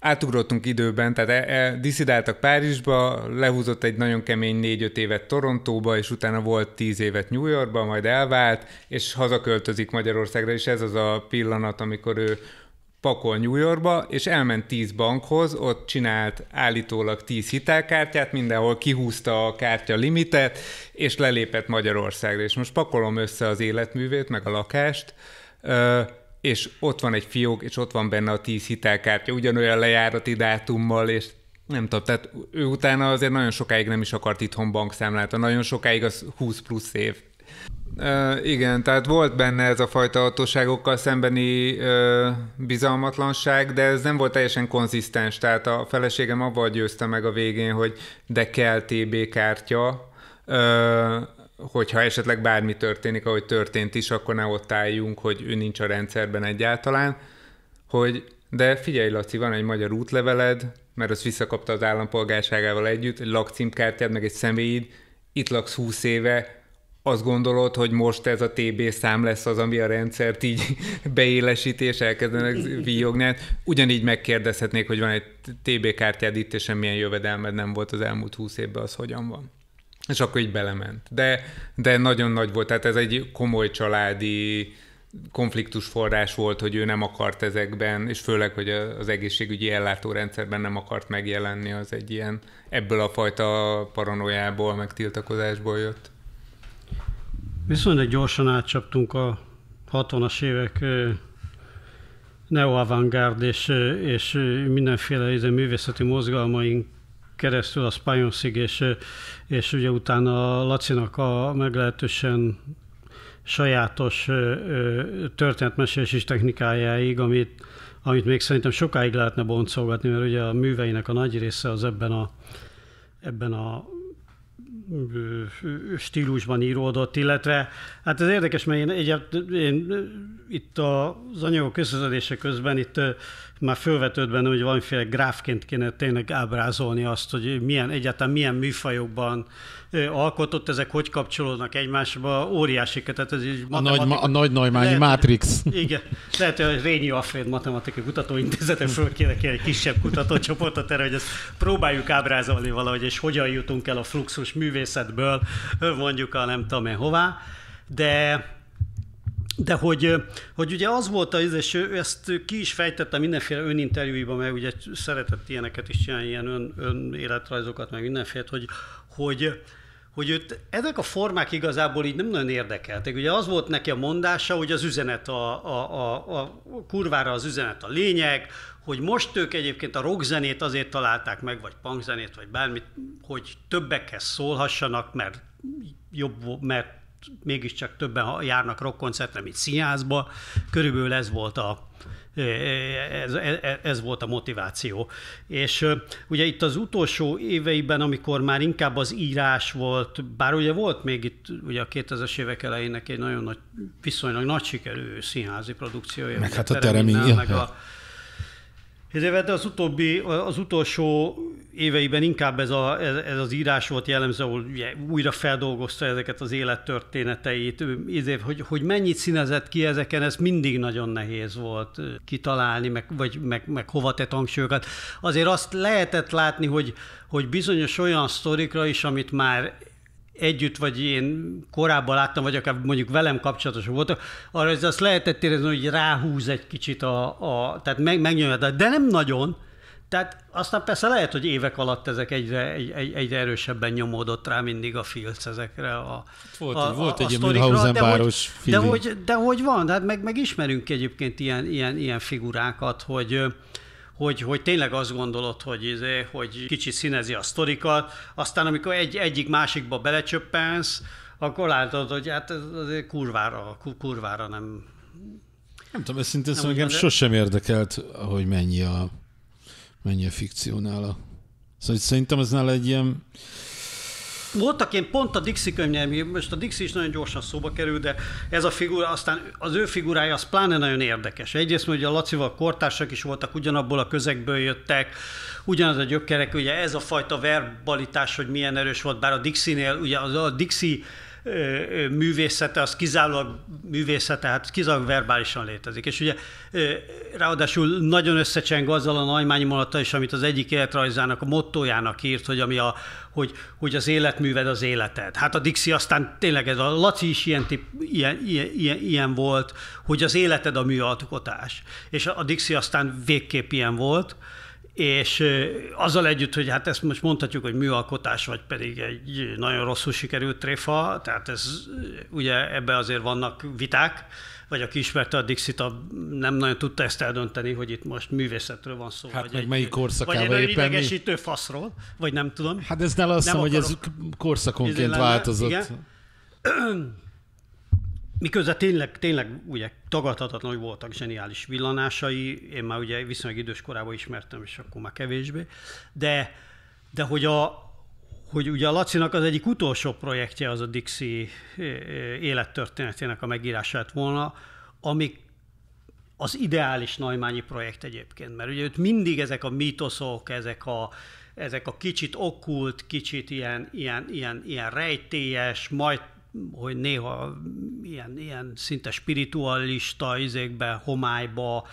átugrottunk időben, tehát e, e, diszidáltak Párizsba, lehúzott egy nagyon kemény négy-öt évet Torontóba, és utána volt tíz évet New Yorkba, majd elvált, és hazaköltözik Magyarországra, és ez az a pillanat, amikor ő pakol New Yorkba, és elment 10 bankhoz, ott csinált állítólag 10 hitelkártyát, mindenhol kihúzta a kártya limitet, és lelépett Magyarországra. És most pakolom össze az életművét, meg a lakást, és ott van egy fiók, és ott van benne a 10 hitelkártya, ugyanolyan lejárati dátummal, és nem tudom, tehát ő utána azért nagyon sokáig nem is akart itthon bankszámlát, nagyon sokáig az 20 plusz év igen, tehát volt benne ez a fajta hatóságokkal szembeni bizalmatlanság, de ez nem volt teljesen konzisztens. Tehát a feleségem avval győzte meg a végén, hogy de kell TB kártya, uh, hogyha esetleg bármi történik, ahogy történt is, akkor ne ott álljunk, hogy ő nincs a rendszerben egyáltalán, hogy de figyelj, Laci, van egy magyar útleveled, mert azt visszakapta az állampolgárságával együtt, egy lakcímkártyád, meg egy személyid, itt laksz 20 éve, azt gondolod, hogy most ez a TB szám lesz az, ami a rendszert így beélesít, és elkezdenek víjogni. Hát ugyanígy megkérdezhetnék, hogy van egy TB kártyád itt, és semmilyen jövedelmed nem volt az elmúlt húsz évben, az hogyan van. És akkor így belement. De, de nagyon nagy volt, tehát ez egy komoly családi konfliktus forrás volt, hogy ő nem akart ezekben, és főleg, hogy az egészségügyi ellátórendszerben nem akart megjelenni, az egy ilyen ebből a fajta paranójából meg tiltakozásból jött. Viszonylag gyorsan átcsaptunk a 60-as évek neoavangárd és, és mindenféle izé, művészeti mozgalmaink keresztül a Spionszig, és, és ugye utána a Lacinak a meglehetősen sajátos történetmesélési technikájáig, amit, amit még szerintem sokáig lehetne boncolgatni, mert ugye a műveinek a nagy része az ebben a, ebben a stílusban íródott, illetve hát ez érdekes, mert én, egy, én itt az anyagok közben itt már fölvetőd benne, hogy valamiféle gráfként kéne tényleg ábrázolni azt, hogy milyen, egyáltalán milyen műfajokban alkotott, ezek hogy kapcsolódnak egymásba, óriási, tehát ez egy a, nagy, a nagy Neumani Matrix. Igen, lehet, hogy Rényi Alfred Matematikai Kutatóintézete föl kéne egy kisebb kutatócsoportot erre, hogy ezt próbáljuk ábrázolni valahogy, és hogyan jutunk el a fluxus művészetből, mondjuk a nem tudom én hová, de de hogy, hogy ugye az volt az, és ő ezt ki is fejtette mindenféle öninterjúiban, mert ugye szeretett ilyeneket is csinálni, ilyen ön, ön életrajzokat, meg mindenféle, hogy, hogy, hogy őt ezek a formák igazából így nem nagyon érdekeltek. Ugye az volt neki a mondása, hogy az üzenet a, a, a, a kurvára az üzenet a lényeg, hogy most ők egyébként a rockzenét azért találták meg, vagy punkzenét, vagy bármit, hogy többekhez szólhassanak, mert jobb, mert mégiscsak többen járnak rockkoncertre, mint színházba. Körülbelül ez volt a, e, ez, e, e, ez volt a motiváció. És ugye itt az utolsó éveiben, amikor már inkább az írás volt, bár ugye volt még itt ugye a 2000-es évek elejének egy nagyon nagy, viszonylag nagy sikerű színházi produkciója. Meg hát a teremény. Meg a, ez hát az, utóbbi, az utolsó éveiben inkább ez, a, ez, ez az írás volt jellemző, ahol ugye újra feldolgozta ezeket az élettörténeteit, ezért, hogy, hogy mennyit színezett ki ezeken, ez mindig nagyon nehéz volt kitalálni, meg, vagy meg, meg hova tett hangsúlyokat. Azért azt lehetett látni, hogy, hogy bizonyos olyan sztorikra is, amit már együtt, vagy én korábban láttam, vagy akár mondjuk velem kapcsolatos voltak, arra ez azt lehetett érezni, hogy ráhúz egy kicsit a, a tehát meg, megnyomja, de nem nagyon, tehát aztán persze lehet, hogy évek alatt ezek egyre, egy, egy, egyre erősebben nyomódott rá mindig a filc ezekre a hát Volt, a, volt a, egy ilyen Milhausen város de, hogy, de, hogy, de hogy van, hát meg, meg ismerünk egyébként ilyen, ilyen, ilyen figurákat, hogy, hogy, hogy tényleg azt gondolod, hogy, izé, hogy kicsit színezi a sztorikat, aztán amikor egy, egyik másikba belecsöppensz, akkor látod, hogy hát ez azért kurvára, kurvára nem... Nem tudom, őszintén szóval engem sosem érdekelt, hogy mennyi a, mennyi a fikció nála. Szóval szerintem ez nála egy ilyen voltak én pont a Dixi könyvnyelmi, most a Dixi is nagyon gyorsan szóba kerül, de ez a figura, aztán az ő figurája az pláne nagyon érdekes. Egyrészt, hogy a Lacival kortársak is voltak, ugyanabból a közegből jöttek, ugyanaz a gyökerek, ugye ez a fajta verbalitás, hogy milyen erős volt, bár a Dixinél, ugye a Dixi művészete, az kizárólag művészete, hát kizárólag verbálisan létezik. És ugye ráadásul nagyon összecseng azzal a Naimányi mondattal is, amit az egyik életrajzának, a mottójának írt, hogy, ami a, hogy, hogy az életműved az életed. Hát a Dixi aztán tényleg ez a Laci is ilyen, tip, ilyen, ilyen, ilyen volt, hogy az életed a műalkotás. És a Dixi aztán végképp ilyen volt és azzal együtt, hogy hát ezt most mondhatjuk, hogy műalkotás, vagy pedig egy nagyon rosszul sikerült tréfa, tehát ez ugye ebbe azért vannak viták, vagy aki ismerte a Dixit, nem nagyon tudta ezt eldönteni, hogy itt most művészetről van szó. Hát vagy meg egy, melyik korszakában vagy egy éppen idegesítő mi? faszról, vagy nem tudom. Hát ez ne azt hiszem, hogy ez korszakonként izé változott. Igen. Miközben tényleg, tényleg ugye tagadhatatlan, hogy voltak zseniális villanásai, én már ugye viszonylag idős korában ismertem, és akkor már kevésbé, de, de hogy a, hogy ugye a Lacinak az egyik utolsó projektje az a Dixi eh, eh, élettörténetének a megírását volna, ami az ideális Naimányi projekt egyébként, mert ugye őt mindig ezek a mítoszok, ezek a, ezek a kicsit okkult, kicsit ilyen, ilyen, ilyen, ilyen rejtélyes, majd hogy néha ilyen, ilyen szinte spiritualista izékbe, homályba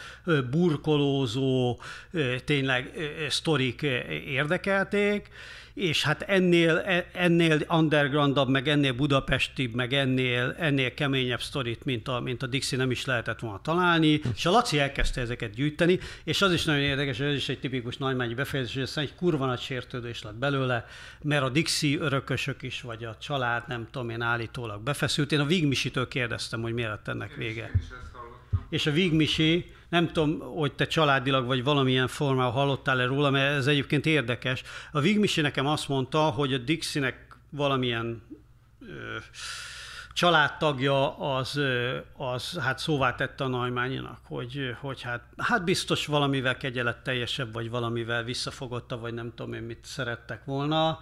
burkolózó tényleg sztorik érdekelték, és hát ennél, e, ennél undergroundabb, meg ennél budapestibb, meg ennél, ennél keményebb sztorit, mint a, mint a Dixie nem is lehetett volna találni, és a Laci elkezdte ezeket gyűjteni, és az is nagyon érdekes, hogy ez is egy tipikus nagymányi befejezés, hogy aztán egy kurva nagy sértődés lett belőle, mert a Dixie örökösök is, vagy a család, nem tudom én, állítólag befeszült. Én a Vigmisitől kérdeztem, hogy miért lett ennek vége. És a Vigmisi nem tudom, hogy te családilag vagy valamilyen formában hallottál-e róla, mert ez egyébként érdekes. A Vigmisi nekem azt mondta, hogy a Dixinek valamilyen ö, családtagja az, az hát szóvá tette a Naimányinak, hogy, hogy hát, hát biztos valamivel kegyelet teljesebb, vagy valamivel visszafogotta, vagy nem tudom én mit szerettek volna.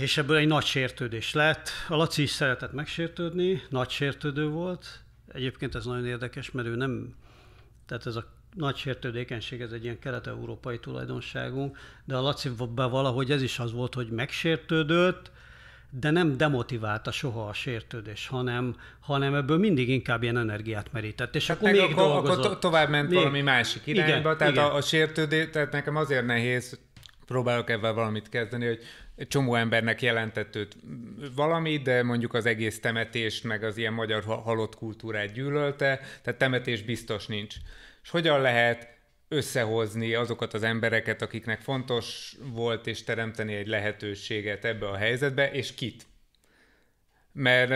És ebből egy nagy sértődés lett. A Laci is szeretett megsértődni, nagy sértődő volt. Egyébként ez nagyon érdekes, mert ő nem tehát ez a nagy sértődékenység, ez egy ilyen kelet-európai tulajdonságunk, de a laci valahogy ez is az volt, hogy megsértődött, de nem demotiválta soha a sértődés, hanem, hanem ebből mindig inkább ilyen energiát merített. És hát akkor még akkor, dolgozott. akkor to- tovább ment még... valami másik irányba, igen, tehát igen. A, a sértődés, tehát nekem azért nehéz, próbálok ebben valamit kezdeni, hogy egy csomó embernek jelentett őt valami, de mondjuk az egész temetést, meg az ilyen magyar halott kultúrát gyűlölte, tehát temetés biztos nincs és hogyan lehet összehozni azokat az embereket, akiknek fontos volt, és teremteni egy lehetőséget ebbe a helyzetbe, és kit. Mert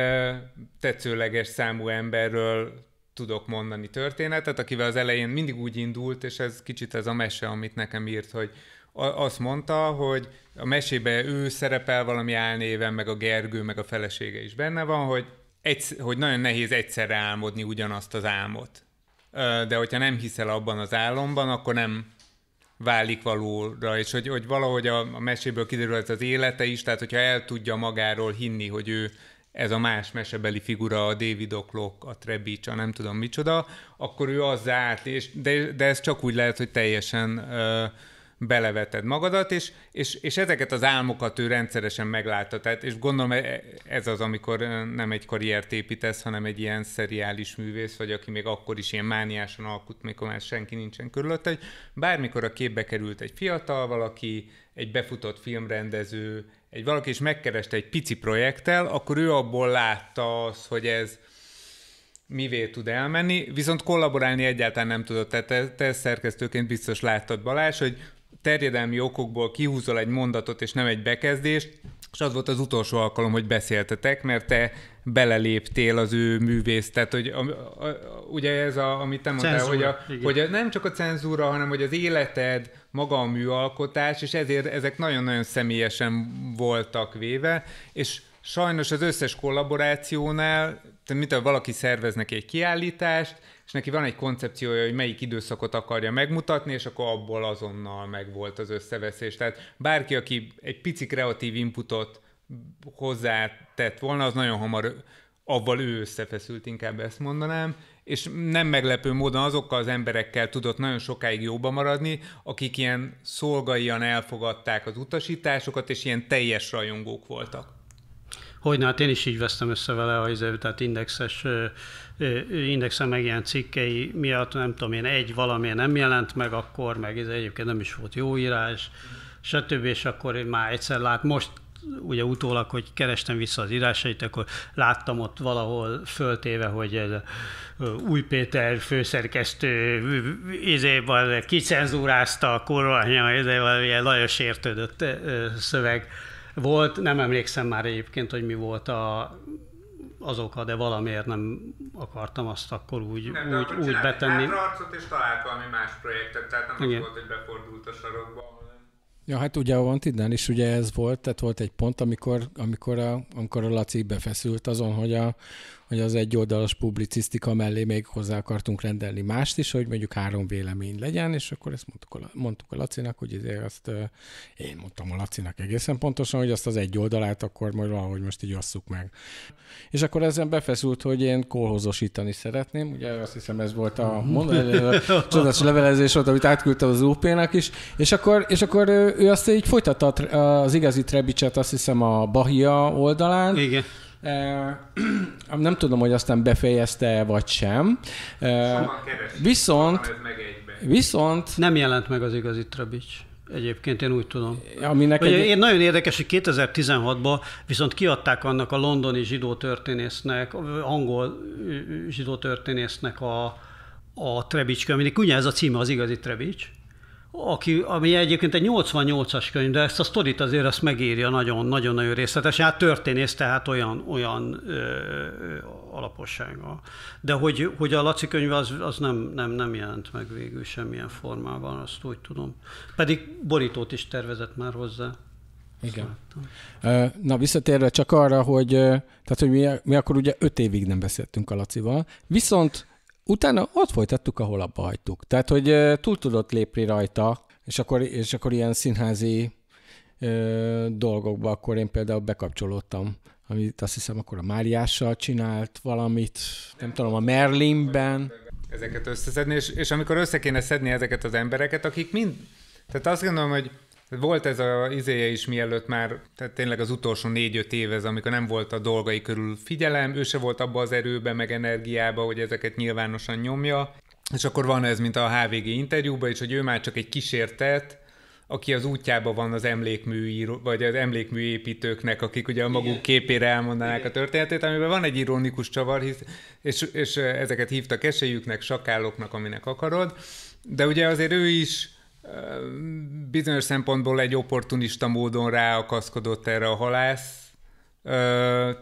tetszőleges számú emberről tudok mondani történetet, akivel az elején mindig úgy indult, és ez kicsit ez a mese, amit nekem írt, hogy azt mondta, hogy a mesébe ő szerepel valami álnéven, meg a Gergő, meg a felesége is benne van, hogy, egy, hogy nagyon nehéz egyszerre álmodni ugyanazt az álmot de hogyha nem hiszel abban az álomban, akkor nem válik valóra, és hogy, hogy valahogy a, a meséből kiderül ez az élete is, tehát hogyha el tudja magáról hinni, hogy ő ez a más mesebeli figura, a David Oklok, a Trebics, a nem tudom micsoda, akkor ő az át, és, de, de ez csak úgy lehet, hogy teljesen uh, beleveted magadat, és, és, és ezeket az álmokat ő rendszeresen meglátta. Tehát, és gondolom e, ez az, amikor nem egy karriert építesz, hanem egy ilyen szeriális művész vagy, aki még akkor is ilyen mániásan alkut, mikor már senki nincsen körülött, hogy bármikor a képbe került egy fiatal valaki, egy befutott filmrendező, egy valaki is megkereste egy pici projekttel, akkor ő abból látta az, hogy ez, mivé tud elmenni, viszont kollaborálni egyáltalán nem tudott. Tehát te, te szerkesztőként biztos láttad Balázs, hogy terjedelmi okokból kihúzol egy mondatot és nem egy bekezdést, és az volt az utolsó alkalom, hogy beszéltetek, mert te beleléptél az ő művész, tehát hogy a, a, a, ugye ez, a, amit te mondtál, cenzúra, hogy, a, hogy a, nem csak a cenzúra, hanem hogy az életed, maga a műalkotás, és ezért ezek nagyon-nagyon személyesen voltak véve, és sajnos az összes kollaborációnál, tehát mint valaki szerveznek egy kiállítást, és neki van egy koncepciója, hogy melyik időszakot akarja megmutatni, és akkor abból azonnal megvolt az összeveszés. Tehát bárki, aki egy pici kreatív inputot hozzátett volna, az nagyon hamar avval ő összefeszült, inkább ezt mondanám, és nem meglepő módon azokkal az emberekkel tudott nagyon sokáig jóba maradni, akik ilyen szolgaian elfogadták az utasításokat, és ilyen teljes rajongók voltak. Hogy hát én is így vesztem össze vele, a, tehát indexes, indexen ilyen cikkei miatt, nem tudom én, egy valamilyen nem jelent meg akkor, meg ez egyébként nem is volt jó írás, stb. És akkor én már egyszer lát, most ugye utólag, hogy kerestem vissza az írásait, akkor láttam ott valahol föltéve, hogy ez Új Péter főszerkesztő izéval kicenzúrázta a kormánya, izéval ilyen nagyon sértődött szöveg volt, nem emlékszem már egyébként, hogy mi volt a, az oka, de valamiért nem akartam azt akkor úgy, nem, úgy, akkor úgy betenni. Nem, arcot és talált valami más projektet, tehát nem Igen. az volt, hogy befordult a sarokba. Ja, hát ugye itt, nem is ugye ez volt, tehát volt egy pont, amikor, amikor, a, amikor a Laci befeszült azon, hogy a, hogy az egy oldalas publicisztika mellé még hozzá akartunk rendelni mást is, hogy mondjuk három vélemény legyen, és akkor ezt mondtuk a, mondtuk a Lacinak, hogy ezért azt én mondtam a Lacinak egészen pontosan, hogy azt az egy oldalát akkor majd valahogy most így osszuk meg. És akkor ezen befeszült, hogy én kolhozosítani szeretném, ugye azt hiszem ez volt a, mhm. mondani, a csodás levelezés volt, amit átküldtem az UP-nak is, és akkor, és akkor ő azt így folytatta az igazi Trebicset, azt hiszem a Bahia oldalán, Igen Nem tudom, hogy aztán befejezte vagy sem. Viszont, viszont... Nem jelent meg az igazi Trabics. Egyébként én úgy tudom. Aminek egy... én nagyon érdekes, hogy 2016-ban viszont kiadták annak a londoni zsidó történésznek, angol zsidó történésznek a, a Trebicske, aminek ugye ez a címe az igazi Trebics, aki, ami egyébként egy 88-as könyv, de ezt a sztorit azért azt megírja nagyon nagyon részletesen, hát történész, tehát olyan, olyan ö, ö, alapossága. De hogy, hogy a Laci könyv az, az nem, nem, nem jelent meg végül semmilyen formában, azt úgy tudom. Pedig borítót is tervezett már hozzá. Igen. Szóval. Na visszatérve csak arra, hogy, tehát, hogy mi, mi akkor ugye öt évig nem beszéltünk a Lacival, viszont utána ott folytattuk, ahol abba hagytuk. Tehát, hogy túl tudott lépni rajta, és akkor, és akkor ilyen színházi ö, dolgokba, akkor én például bekapcsolódtam, amit azt hiszem akkor a Máriással csinált valamit, nem tudom, a Merlinben. Ezeket összeszedni, és, és amikor össze kéne szedni ezeket az embereket, akik mind... Tehát azt gondolom, hogy volt ez a izéje is mielőtt már, tehát tényleg az utolsó négy-öt év ez, amikor nem volt a dolgai körül figyelem, ő se volt abba az erőbe, meg energiába, hogy ezeket nyilvánosan nyomja. És akkor van ez, mint a HVG interjúban is, hogy ő már csak egy kísértet, aki az útjába van az emlékműíró, vagy az emlékműépítőknek, akik ugye a maguk Igen. képére elmondanák Igen. a történetét, amiben van egy ironikus csavar, hisz, és, és ezeket hívtak esélyüknek, sakáloknak, aminek akarod, de ugye azért ő is bizonyos szempontból egy opportunista módon ráakaszkodott erre a halász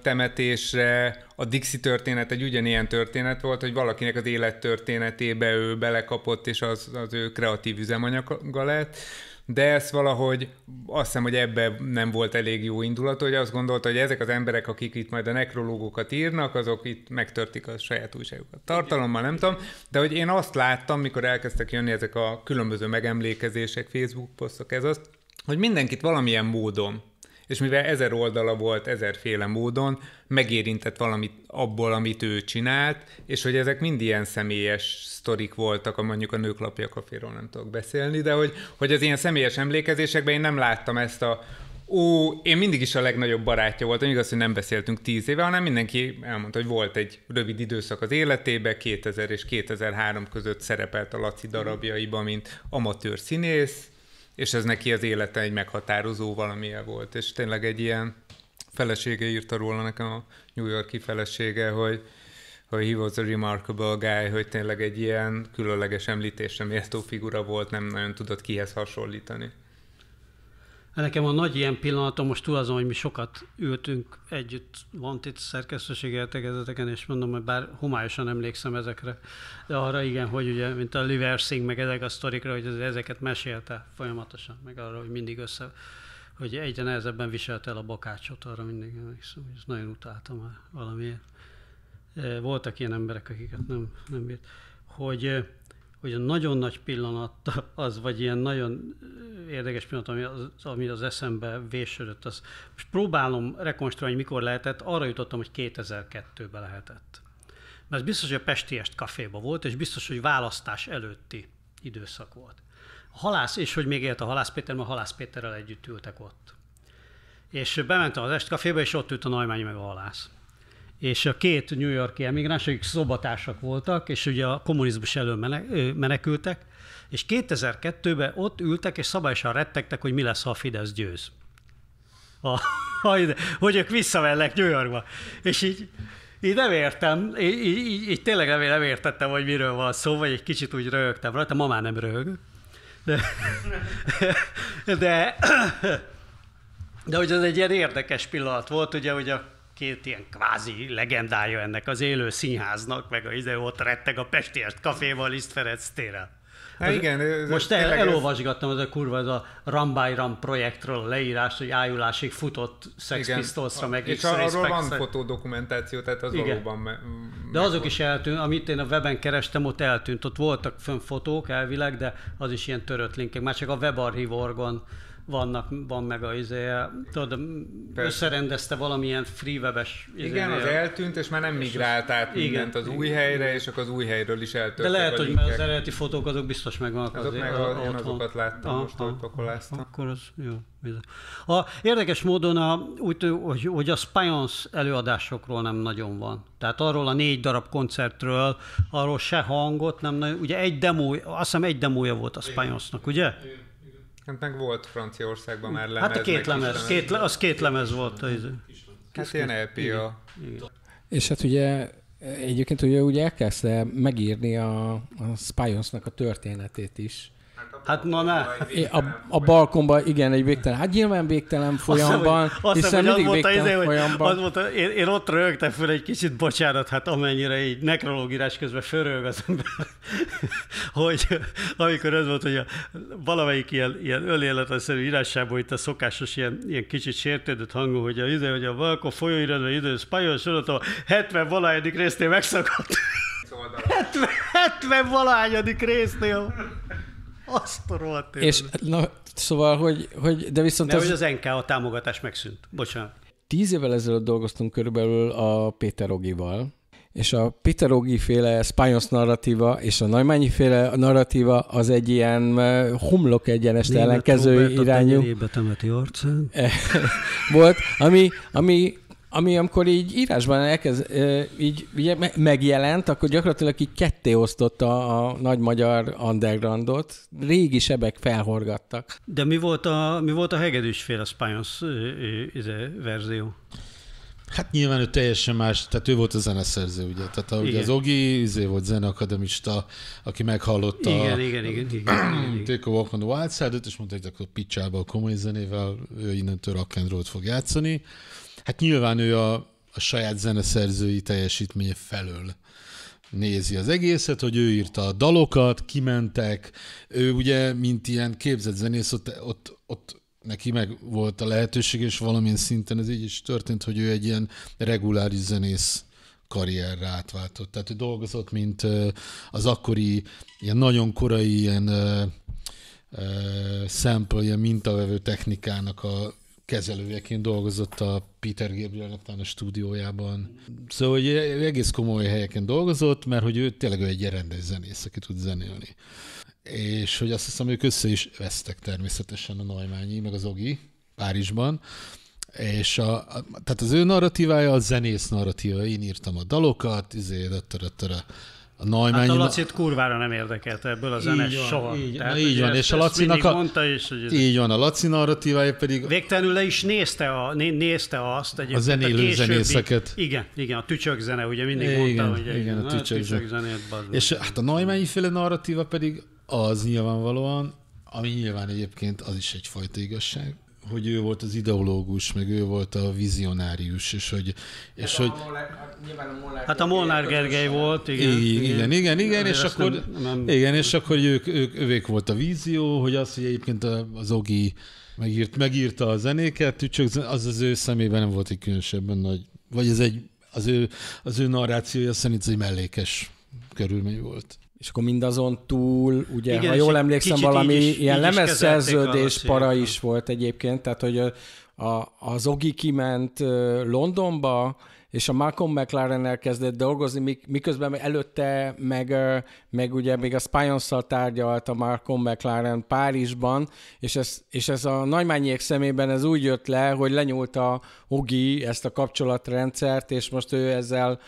temetésre. A Dixi történet egy ugyanilyen történet volt, hogy valakinek az élettörténetébe ő belekapott, és az, az ő kreatív üzemanyaga lett de ez valahogy azt hiszem, hogy ebbe nem volt elég jó indulat, hogy azt gondolta, hogy ezek az emberek, akik itt majd a nekrológokat írnak, azok itt megtörtik a saját újságukat. Tartalommal nem tudom, de hogy én azt láttam, mikor elkezdtek jönni ezek a különböző megemlékezések, Facebook posztok, ez azt, hogy mindenkit valamilyen módon és mivel ezer oldala volt ezerféle módon, megérintett valamit abból, amit ő csinált, és hogy ezek mind ilyen személyes sztorik voltak, a mondjuk a nőklapja kaféról nem tudok beszélni, de hogy, hogy az ilyen személyes emlékezésekben én nem láttam ezt a ó, én mindig is a legnagyobb barátja voltam, igaz, hogy nem beszéltünk tíz éve, hanem mindenki elmondta, hogy volt egy rövid időszak az életébe, 2000 és 2003 között szerepelt a Laci darabjaiba, mint amatőr színész, és ez neki az élete egy meghatározó valamilyen volt, és tényleg egy ilyen felesége írta róla nekem a New Yorki felesége, hogy, hogy he was a remarkable guy, hogy tényleg egy ilyen különleges említésre méltó figura volt, nem nagyon tudott kihez hasonlítani. Hát nekem a nagy ilyen pillanatom most túl azon, hogy mi sokat ültünk együtt van itt szerkesztőségi értekezeteken, és mondom, hogy bár homályosan emlékszem ezekre, de arra igen, hogy ugye, mint a Liversing, meg ezek a sztorikra, hogy ezeket mesélte folyamatosan, meg arra, hogy mindig össze, hogy egyre nehezebben viselte el a bakácsot, arra mindig emlékszem, és nagyon utáltam már valamiért. Voltak ilyen emberek, akiket nem, nem bírt. Hogy hogy a nagyon nagy pillanat az, vagy ilyen nagyon érdekes pillanat, ami az, ami az eszembe vésődött, az most próbálom rekonstruálni, mikor lehetett, arra jutottam, hogy 2002-ben lehetett. Mert biztos, hogy a Pestiest kaféba volt, és biztos, hogy választás előtti időszak volt. A halász, és hogy még élt a halász Péter, mert a halász Péterrel együtt ültek ott. És bementem az kaféba, és ott ült a Naimányi meg a halász és a két New Yorki emigráns, akik szobatársak voltak, és ugye a kommunizmus elől menekültek, és 2002-ben ott ültek, és szabályosan rettegtek, hogy mi lesz, ha a Fidesz győz. A, hogy ők visszavellek New Yorkba. És így, így nem értem, így, így, így tényleg nem, nem értettem, hogy miről van szó, vagy egy kicsit úgy röhögtem rajta, ma már nem röhög. De, de, de, de hogy ez egy ilyen érdekes pillanat volt, ugye, hogy a két ilyen kvázi legendája ennek az élő színháznak, meg a ide izé ott retteg a Pestiest kaféval Liszt Ferenc téren. Há, az, igen, ez most el, elolvasgattam ez a kurva, az a Ram by Ram projektről a leírás, hogy ájulásig futott Sex igen. Pistolsra, meg És arról van fotódokumentáció, tehát az igen. valóban me- De azok volt. is eltűnt, amit én a weben kerestem, ott eltűnt. Ott voltak fönn fotók elvileg, de az is ilyen törött linkek. Már csak a webarchív orgon vannak, van meg a, izéje, tudod, Persze. összerendezte valamilyen freewebes webes izé, Igen, az eltűnt, és már nem migrált át mindent igen, az új helyre, és akkor az új helyről is eltört. De lehet, hogy az eredeti fotók azok biztos megvannak. Azok azért, meg a, a, én azokat láttam, a, most a, pakoláztam. Akkor az jó. A, érdekes módon a, úgy, hogy, hogy a Spions előadásokról nem nagyon van. Tehát arról a négy darab koncertről, arról se hangot nem nagyon, ugye egy demo, azt hiszem egy demója volt a Spionsnak, ugye? Igen. Hát meg volt Franciaországban már lemez. Hát a két lemez, két, le, az két lemez volt. Az, hát ilyen LPA. És hát ugye egyébként ugye úgy elkezdte megírni a, a Spions-nak a történetét is. Hát na ne. A, a balkonban igen, egy végtelen. Hát nyilván végtelen folyamban, azt hiszen, hiszen mindig mondta, végtelen izé, folyamban. Az mondta, én, én ott rögtem föl egy kicsit, bocsánat, hát amennyire így nekrológírás közben fölrög az ember, hogy amikor ez volt, hogy a, valamelyik ilyen, ilyen öléleteszerű írásában, itt a szokásos ilyen, ilyen kicsit sértődött hangú, hogy a ide, izé, hogy a Valko folyóiratban idő, Spanyol sorotó 70 valahelyedik résznél megszakadt. 70, 70 valahányadik résznél. Azt És na, szóval, hogy, hogy de viszont... nem az... hogy az NK a támogatás megszűnt. Bocsánat. Tíz évvel ezelőtt dolgoztunk körülbelül a Péter Ogival, és a Peter Ogi féle Spyos narratíva és a Naimányi féle narratíva az egy ilyen homlok egyenes ellenkező Robert irányú. A volt, ami, ami ami amikor így írásban elkezd, így ugye megjelent, akkor gyakorlatilag így ketté osztotta a nagy magyar undergroundot. Régi sebek felhorgattak. De mi volt a, mi volt a a Spions izé, verzió? Hát nyilván ő teljesen más, tehát ő volt a zeneszerző, ugye? Tehát a, ugye az Ogi izé volt zeneakademista, aki meghallotta igen, a, igen, igen, igen, Take a Walk on the Wild Side-ot, és mondta, hogy akkor picsába a komoly zenével ő innentől rock and roll fog játszani. Hát nyilván ő a, a saját zeneszerzői teljesítménye felől nézi az egészet, hogy ő írta a dalokat, kimentek, ő ugye, mint ilyen képzett zenész, ott, ott, ott neki meg volt a lehetőség, és valamilyen szinten ez így is történt, hogy ő egy ilyen reguláris zenész karrierre átváltott. Tehát ő dolgozott, mint az akkori, ilyen nagyon korai ilyen sample, ilyen mintavevő technikának a kezelőjeként dolgozott a Peter Gabrielnek a stúdiójában. Szóval hogy e- egész komoly helyeken dolgozott, mert hogy ő tényleg ő egy rendes zenész, aki tud zenélni. És hogy azt hiszem, ők össze is vesztek természetesen a Neumányi, meg az Ogi Párizsban. És a, a, tehát az ő narratívája a zenész narratíva. Én írtam a dalokat, izé, dattara a Neumann... Hát a Lacit kurvára nem érdekelte ebből a zene így van, soha. Így, Tehát, na, így van, ezt, és a Lacinak a... Mondta is, hogy ez... Így van, a Laci narratívája pedig... Végtelenül le is nézte, a, né, nézte azt egy A zenélő a későbbi... zenészeket. Igen, igen, a tücsök zene, ugye mindig igen, mondta, igen, hogy igen, igen, a tücsök, a tücsök zenét. És hát a Neumann féle narratíva pedig az nyilvánvalóan, ami nyilván egyébként az is egyfajta igazság, hogy ő volt az ideológus, meg ő volt a vizionárius, és hogy... És hát hogy... A Molnár, hát a Molnár hát a Molnár Gergely volt, igen. Igen, igen, igen, igen és akkor, nem, nem, igen, és akkor ők, ők, ők volt a vízió, hogy az, hogy egyébként az Ogi megírt, megírta a zenéket, csak az az ő szemében nem volt egy különösebben nagy, vagy ez egy, az ő, az ő narrációja szerint ez egy mellékes körülmény volt. És akkor mindazon túl, ugye, Igen, ha jól emlékszem, valami is, ilyen lemezszerződés para is volt egyébként, tehát hogy a, a, az Ogi kiment Londonba, és a Malcolm mclaren kezdett dolgozni, miközben előtte meg, meg ugye még a Spionszal tárgyalt a Malcolm McLaren Párizsban, és ez, és ez a nagymányiek szemében ez úgy jött le, hogy lenyúlt a Ogi ezt a kapcsolatrendszert, és most ő ezzel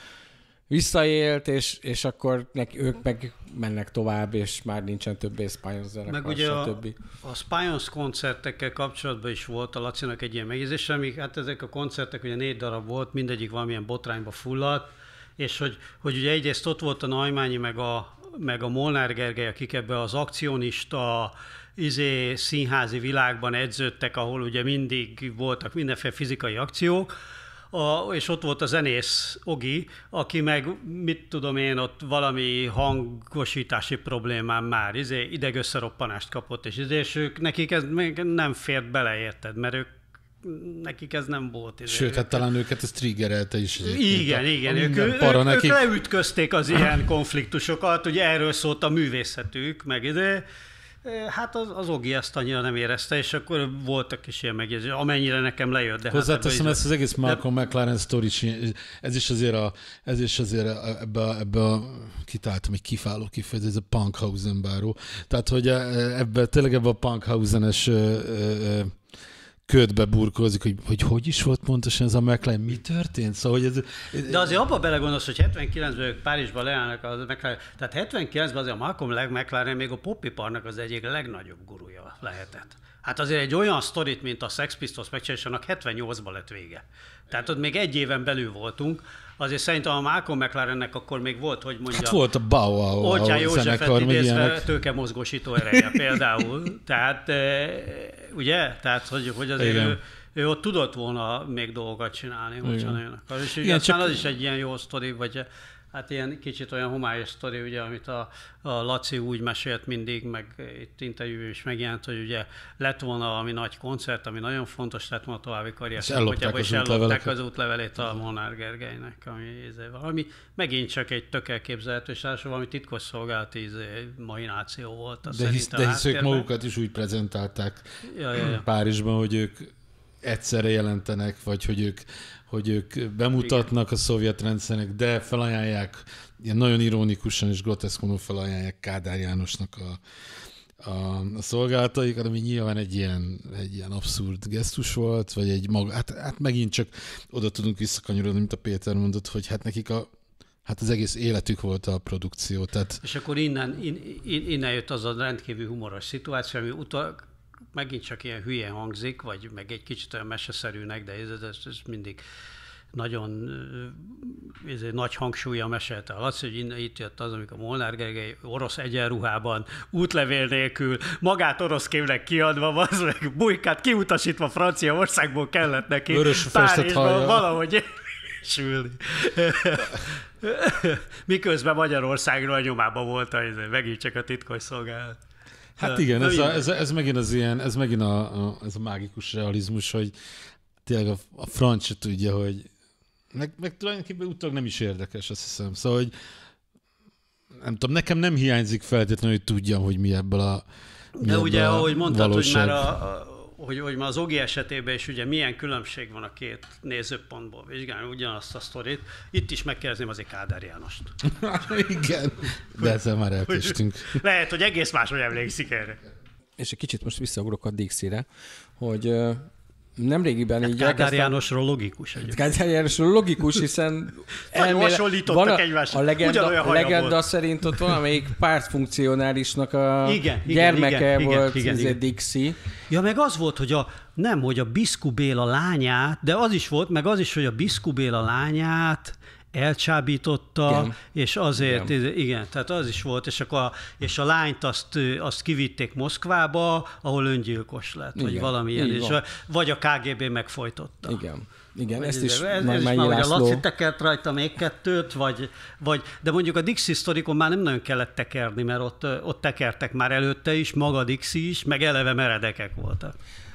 visszaélt, és, és akkor neki, ők meg mennek tovább, és már nincsen többé Spion zenekar, Meg ugye a, többi. a Spions koncertekkel kapcsolatban is volt a laci egy ilyen megjegyzés, amik, hát ezek a koncertek ugye négy darab volt, mindegyik valamilyen botrányba fulladt, és hogy, hogy ugye egyrészt ott volt a Naimányi, meg a, meg a Molnár Gergely, akik ebbe az akcionista izé, színházi világban edződtek, ahol ugye mindig voltak mindenféle fizikai akciók, a, és ott volt a zenész Ogi, aki meg, mit tudom én, ott valami hangosítási problémán már izé, idegösszeroppanást kapott, és, izé, és ők, nekik ez még nem fért bele, érted, mert ők nekik ez nem volt. Izé. Sőt, hát talán őket ez triggerelte is. Igen, a, igen, a ők, ők, para ők, nekik. ők leütközték az ilyen konfliktusokat, ugye erről szólt a művészetük, meg ide, izé, Hát az, az Ogi ezt annyira nem érezte, és akkor voltak is ilyen megjegyzés, amennyire nekem lejött. De hát Hozzáteszem hát ezt az egész Malcolm de... McLaren sztori, ez is azért, a, ez is azért a, ebbe, a, ebbe a, kitáltam egy kifáló kifejezés, ez a Punkhausen báró. Tehát, hogy e- e- ebbe, tényleg ebbe a Punkhausen-es ködbe burkolózik, hogy, hogy hogy is volt pontosan ez a McLaren, mi történt? Szóval, hogy ez, ez, De azért abba belegondolsz, hogy 79-ben ők Párizsba leállnak a McLaren, tehát 79-ben azért a Malcolm McLaren még a popiparnak az egyik legnagyobb gurúja lehetett. Hát azért egy olyan sztorit, mint a Sex Pistols megcsinálsanak, 78-ban lett vége. Tehát ott még egy éven belül voltunk, azért szerintem a Malcolm McLarennek akkor még volt, hogy mondja... Hát volt a Bau a, Ortyán Józsefet idézve tőke mozgósító ereje például. Tehát e, ugye? Tehát hogy, hogy azért ő, ő ott tudott volna még dolgokat csinálni, hogyha nagyon akar. És Igen, aztán csak... az is egy ilyen jó sztori, vagy Hát ilyen kicsit olyan homályos sztori, ugye, amit a, a Laci úgy mesélt mindig, meg itt interjú is megjelent, hogy ugye lett volna ami nagy koncert, ami nagyon fontos lett volna további karrier és ellopták, és ellopták az útlevelét a Molnár Gergelynek, ami ezért, valami megint csak egy tök elképzelhető, és ráadásul valami titkosszolgálati izé, mahináció volt. De hisz, de hisz ők magukat is úgy prezentálták ja, ja, ja. Párizsban, hogy ők egyszerre jelentenek, vagy hogy ők, hogy ők bemutatnak a szovjet rendszernek, de felajánlják, ilyen nagyon ironikusan és groteszkonul felajánlják Kádár Jánosnak a, a, a szolgálataik, ami nyilván egy ilyen, egy ilyen abszurd gesztus volt, vagy egy maga, hát, hát megint csak oda tudunk visszakanyarodni, mint a Péter mondott, hogy hát nekik a Hát az egész életük volt a produkció. Tehát... És akkor innen, in, in, innen jött az a rendkívül humoros szituáció, ami utal, megint csak ilyen hülye hangzik, vagy meg egy kicsit olyan meseszerűnek, de ez, ez, ez mindig nagyon ez egy nagy hangsúlya mesélte a Laci, hogy innen itt jött az, amikor Molnár Gergely orosz egyenruhában, útlevél nélkül, magát orosz kémnek kiadva, az meg bujkát kiutasítva Franciaországból kellett neki Vörös Párizsban valahogy sülni. Miközben Magyarországról a nyomában volt a, megint csak a titkos szolgálat. Hát igen, ez, a, ez, ez, megint az ilyen, ez megint a, a, ez a mágikus realizmus, hogy tényleg a, a franc se tudja, hogy meg, meg tulajdonképpen utólag nem is érdekes, azt hiszem. Szóval, hogy nem tudom, nekem nem hiányzik feltétlenül, hogy tudjam, hogy mi ebből a mi De ebből ugye, a ahogy mondtad, valóság. hogy már a, a hogy, hogy ma az Ogi esetében is ugye milyen különbség van a két nézőpontból vizsgálni ugyanazt a sztorit. Itt is megkérdezném azért Kádár Jánost. Igen, de ezzel már elpestünk. Lehet, hogy egész máshogy emlékszik erre. És egy kicsit most visszaugrok a Dixire, hogy nemrégiben így Kádár elkezdtem... Jánosról logikus. Egyébként. Kádár Jánosról logikus, hiszen elméle... hasonlítottak van a, A legenda, a legenda volt. szerint ott valamelyik pártfunkcionálisnak a igen, gyermeke igen, igen, volt, igen, igen, igen. Dixi. Ja, meg az volt, hogy a nem, hogy a Biszku Béla lányát, de az is volt, meg az is, hogy a Biszku Béla lányát elcsábította, igen. és azért, igen. igen, tehát az is volt, és akkor a, és a lányt azt, azt kivitték Moszkvába, ahol öngyilkos lett, igen. vagy valamilyen, és, vagy a KGB megfojtotta. Igen. Igen, ezt is ez, ez is már, hogy a Laci tekert rajta még kettőt, vagy, vagy de mondjuk a Dixi sztorikon már nem nagyon kellett tekerni, mert ott, ott tekertek már előtte is, maga Dixi is, meg eleve meredekek voltak.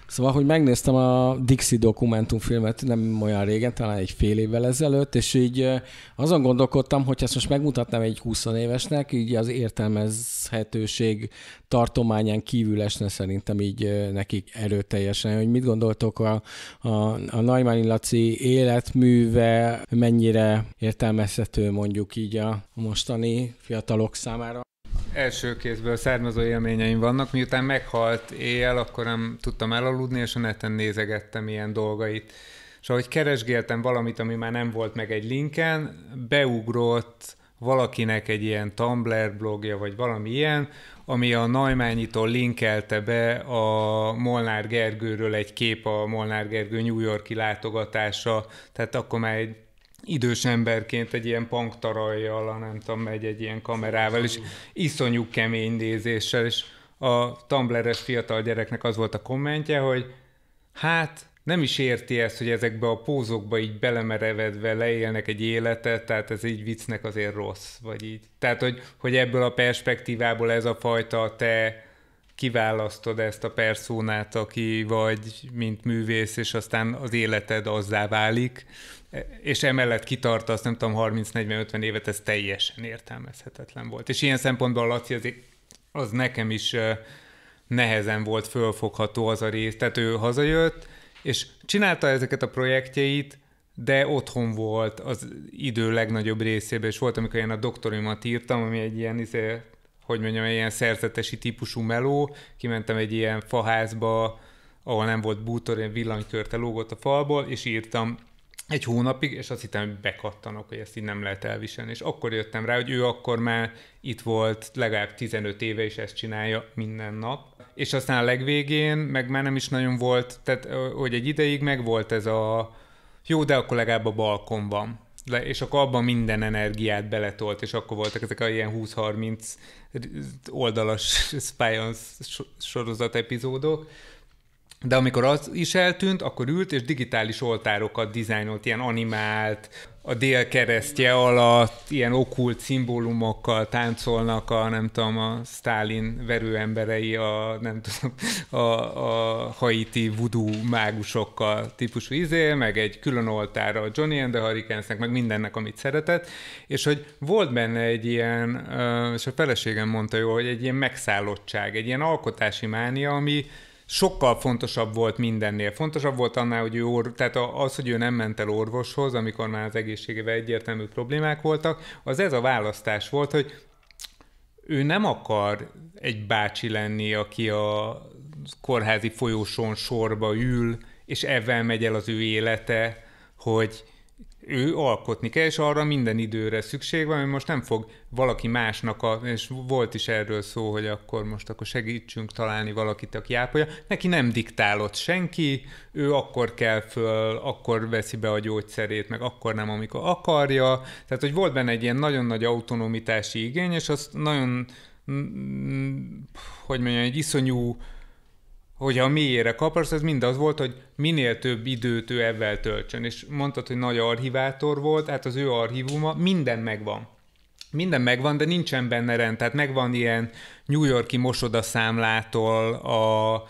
Szóval, hogy megnéztem a Dixie dokumentumfilmet nem olyan régen, talán egy fél évvel ezelőtt, és így azon gondolkodtam, hogy ezt most megmutatnám egy 20 évesnek, így az értelmezhetőség tartományán kívül esne szerintem így nekik erőteljesen. Hogy mit gondoltok a, a, a Naimani Laci életműve mennyire értelmezhető mondjuk így a mostani fiatalok számára? első kézből származó élményeim vannak. Miután meghalt éjjel, akkor nem tudtam elaludni, és a neten nézegettem ilyen dolgait. És ahogy keresgéltem valamit, ami már nem volt meg egy linken, beugrott valakinek egy ilyen Tumblr blogja, vagy valami ilyen, ami a Naimányitól linkelte be a Molnár Gergőről egy kép a Molnár Gergő New Yorki látogatása, tehát akkor már egy idős emberként egy ilyen panktarajjal, nem tudom, megy egy ilyen kamerával, és iszonyú kemény nézéssel, és a tumbleres fiatal gyereknek az volt a kommentje, hogy hát nem is érti ezt, hogy ezekbe a pózokba így belemerevedve leélnek egy életet, tehát ez így viccnek azért rossz, vagy így. Tehát, hogy, hogy ebből a perspektívából ez a fajta te kiválasztod ezt a perszónát, aki vagy, mint művész, és aztán az életed azzá válik, és emellett kitartasz, nem tudom, 30-40-50 évet, ez teljesen értelmezhetetlen volt. És ilyen szempontból Laci az, az nekem is nehezen volt fölfogható az a rész. Tehát ő hazajött, és csinálta ezeket a projektjeit, de otthon volt az idő legnagyobb részében, és volt, amikor én a doktorimat írtam, ami egy ilyen, izé, hogy mondjam, egy ilyen szerzetesi típusú meló, kimentem egy ilyen faházba, ahol nem volt bútor, ilyen villanykörte lógott a falból, és írtam egy hónapig, és azt hittem, hogy bekattanok, hogy ezt így nem lehet elviselni. És akkor jöttem rá, hogy ő akkor már itt volt legalább 15 éve, és ezt csinálja minden nap. És aztán a legvégén meg már nem is nagyon volt, tehát hogy egy ideig meg volt ez a jó, de akkor legalább a balkon van. Le, és akkor abban minden energiát beletolt, és akkor voltak ezek a ilyen 20-30 oldalas Spions sorozat epizódok, de amikor az is eltűnt, akkor ült és digitális oltárokat dizájnolt, ilyen animált, a dél keresztje alatt ilyen okult szimbólumokkal táncolnak a, nem tudom, a Stalin verőemberei, a, nem tudom, a, a haiti vudú mágusokkal típusú izé, meg egy külön oltára a Johnny and the Hurricanesnek, meg mindennek, amit szeretett, és hogy volt benne egy ilyen, és a feleségem mondta jó hogy egy ilyen megszállottság, egy ilyen alkotási mánia, ami sokkal fontosabb volt mindennél. Fontosabb volt annál, hogy ő or, tehát az, hogy ő nem ment el orvoshoz, amikor már az egészségével egyértelmű problémák voltak, az ez a választás volt, hogy ő nem akar egy bácsi lenni, aki a kórházi folyosón sorba ül, és ebben megy el az ő élete, hogy ő alkotni kell, és arra minden időre szükség van, hogy most nem fog valaki másnak, a, és volt is erről szó, hogy akkor most akkor segítsünk találni valakit, aki ápolja. Neki nem diktálott senki, ő akkor kell föl, akkor veszi be a gyógyszerét, meg akkor nem, amikor akarja. Tehát, hogy volt benne egy ilyen nagyon nagy autonomitási igény, és azt nagyon, mm, mm, hogy mondjam, egy iszonyú hogy a mélyére kaparsz, ez mindaz volt, hogy minél több időt ő ebben töltsön. És mondtad, hogy nagy archivátor volt, hát az ő archívuma minden megvan. Minden megvan, de nincsen benne rend. Tehát megvan ilyen New Yorki mosodaszámlától a,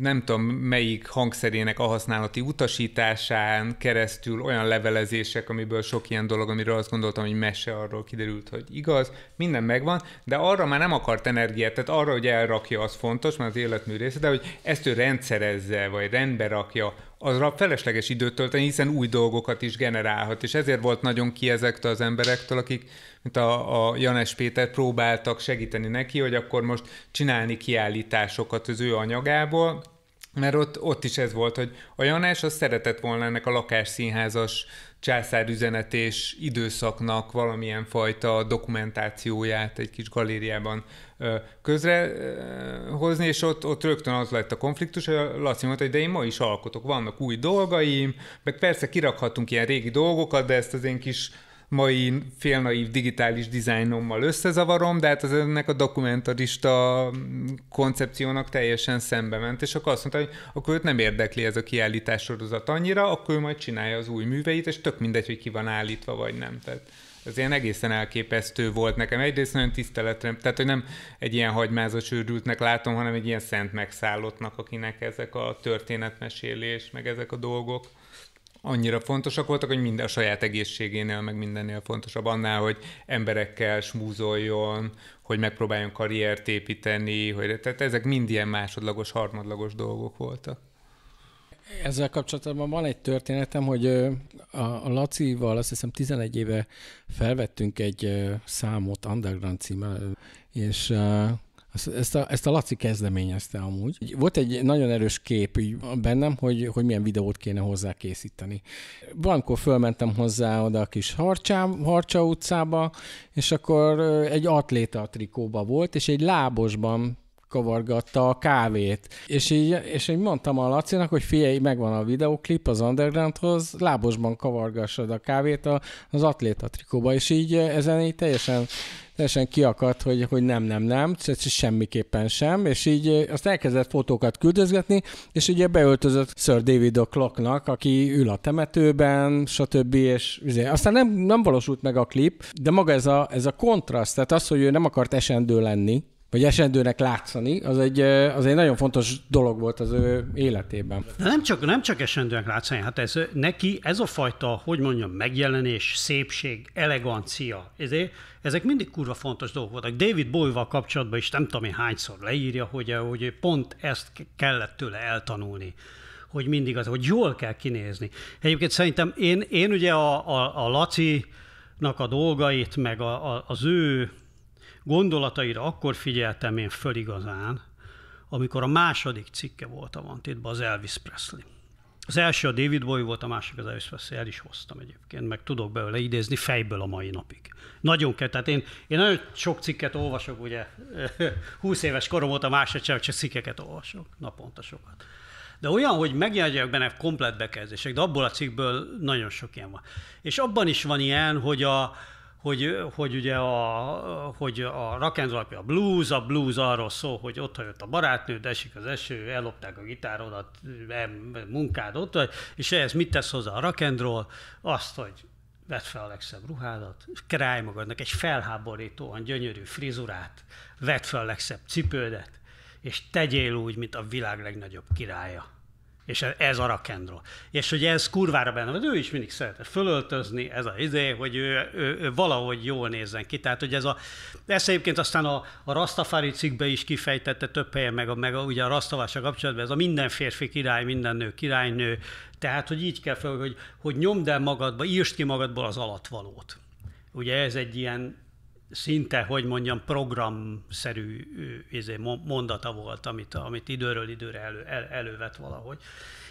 nem tudom melyik hangszerének a használati utasításán keresztül olyan levelezések, amiből sok ilyen dolog, amiről azt gondoltam, hogy mese, arról kiderült, hogy igaz, minden megvan, de arra már nem akart energiát, tehát arra, hogy elrakja, az fontos, mert az életmű része, de hogy ezt ő rendszerezze, vagy rendbe rakja, arra felesleges időt tölteni, hiszen új dolgokat is generálhat, és ezért volt nagyon ki ezektől az emberektől, akik, mint a, a Janes Péter, próbáltak segíteni neki, hogy akkor most csinálni kiállításokat az ő anyagából, mert ott, ott is ez volt, hogy a Janás az szeretett volna ennek a lakásszínházas császárüzenetés időszaknak valamilyen fajta dokumentációját egy kis galériában közrehozni, és ott, ott rögtön az lett a konfliktus, hogy a Laci mondta, hogy de én ma is alkotok, vannak új dolgaim, meg persze kirakhatunk ilyen régi dolgokat, de ezt az én kis mai félnaív digitális dizájnommal összezavarom, de hát az ennek a dokumentarista koncepciónak teljesen szembe ment, és akkor azt mondta, hogy akkor őt nem érdekli ez a kiállítás sorozat annyira, akkor ő majd csinálja az új műveit, és tök mindegy, hogy ki van állítva, vagy nem. Tehát az ilyen egészen elképesztő volt nekem. Egyrészt nagyon tiszteletre, tehát hogy nem egy ilyen hagymázos őrültnek látom, hanem egy ilyen szent megszállottnak, akinek ezek a történetmesélés, meg ezek a dolgok annyira fontosak voltak, hogy minden a saját egészségénél, meg mindennél fontosabb annál, hogy emberekkel smúzoljon, hogy megpróbáljon karriert építeni, hogy, tehát ezek mind ilyen másodlagos, harmadlagos dolgok voltak. Ezzel kapcsolatban van egy történetem, hogy a Lacival azt hiszem 11 éve felvettünk egy számot underground címmel, és ezt a, ezt a Laci kezdeményezte amúgy. Volt egy nagyon erős kép így bennem, hogy, hogy milyen videót kéne hozzá készíteni. Valamikor fölmentem hozzá oda a kis Harcsám, Harcsa utcába, és akkor egy atléta trikóba volt, és egy lábosban kavargatta a kávét. És így, és így mondtam a Lacinak, hogy figyelj, megvan a videoklip az Undergroundhoz, lábosban kavargassad a kávét az atléta trikóba, és így ezen így teljesen teljesen kiakadt, hogy, hogy nem, nem, nem, semmiképpen sem, és így azt elkezdett fotókat küldözgetni, és ugye beöltözött Sir David O'Clocknak, aki ül a temetőben, stb. És izé, aztán nem, nem valósult meg a klip, de maga ez a, ez a kontraszt, tehát az, hogy ő nem akart esendő lenni, vagy esendőnek látszani, az egy, az egy nagyon fontos dolog volt az ő életében. De nem csak, nem csak esendőnek látszani, hát ez, neki ez a fajta, hogy mondjam, megjelenés, szépség, elegancia, ezért, ezek mindig kurva fontos dolgok voltak. David Bowie-val kapcsolatban is nem tudom én hányszor leírja, hogy, hogy pont ezt kellett tőle eltanulni hogy mindig az, hogy jól kell kinézni. Egyébként szerintem én, én ugye a, a, a Laci-nak a dolgait, meg a, a, az ő gondolataira akkor figyeltem én föl igazán, amikor a második cikke volt a Vantétban az Elvis Presley. Az első a David Bowie volt, a másik az Elvis Presley, el is hoztam egyébként, meg tudok belőle idézni fejből a mai napig. Nagyon kell, tehát én, én nagyon sok cikket olvasok, ugye 20 éves korom óta másra csak, csak cikkeket olvasok, naponta sokat. De olyan, hogy megjelenjenek benne komplet bekezdések, de abból a cikkből nagyon sok ilyen van. És abban is van ilyen, hogy a, hogy, hogy ugye a, hogy a rock and roll, a blues, a blues arról szól, hogy ott jött a barátnőd, esik az eső, ellopták a gitárodat, e, munkád ott, és ehhez mit tesz hozzá a rock and roll? Azt, hogy vedd fel a legszebb ruhádat, és magadnak egy felháborítóan gyönyörű frizurát, vedd fel a legszebb cipődet, és tegyél úgy, mint a világ legnagyobb királya. És ez a rakendról. És hogy ez kurvára benne van, ő is mindig szeret fölöltözni, ez a izé, hogy ő, ő, ő, valahogy jól nézzen ki. Tehát, hogy ez a, ezt egyébként aztán a, a Rastafari cikkbe is kifejtette több helyen, meg a, meg a, ugye a Rastavással kapcsolatban, ez a minden férfi király, minden nő királynő. Tehát, hogy így kell fel, hogy, hogy nyomd el magadba, írd ki magadból az alatvalót. Ugye ez egy ilyen szinte, hogy mondjam, programszerű izé, mondata volt, amit, amit időről időre elő, el, elővet valahogy.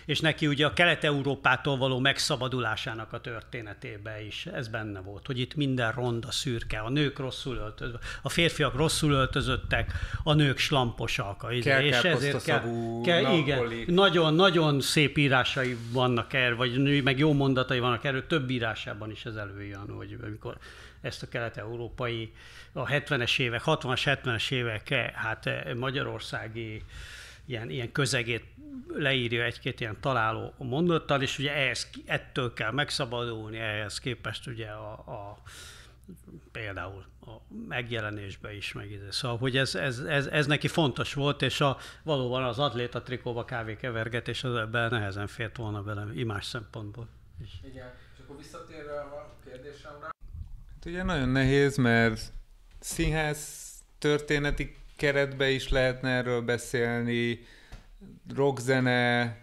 És neki ugye a Kelet-Európától való megszabadulásának a történetébe is ez benne volt, hogy itt minden ronda szürke, a nők rosszul öltözve, a férfiak rosszul öltözöttek, a nők slamposak. A izé, és ezért kell, kell igen, nagyon, nagyon szép írásai vannak erről, vagy meg jó mondatai vannak erről, több írásában is ez előjön, hogy amikor ezt a kelet-európai, a 70-es évek, 60-as, 70-es évek, hát eh, magyarországi ilyen, ilyen közegét leírja egy-két ilyen találó mondottal, és ugye ehhez, ettől kell megszabadulni, ehhez képest ugye a, a például a megjelenésbe is meg Szóval, hogy ez, ez, ez, ez, neki fontos volt, és a, valóban az atléta trikóba és az ebben nehezen fért volna velem imás szempontból. Igen, és akkor visszatérve a kérdésemre, Ugye nagyon nehéz, mert színház történeti keretbe is lehetne erről beszélni, rockzene,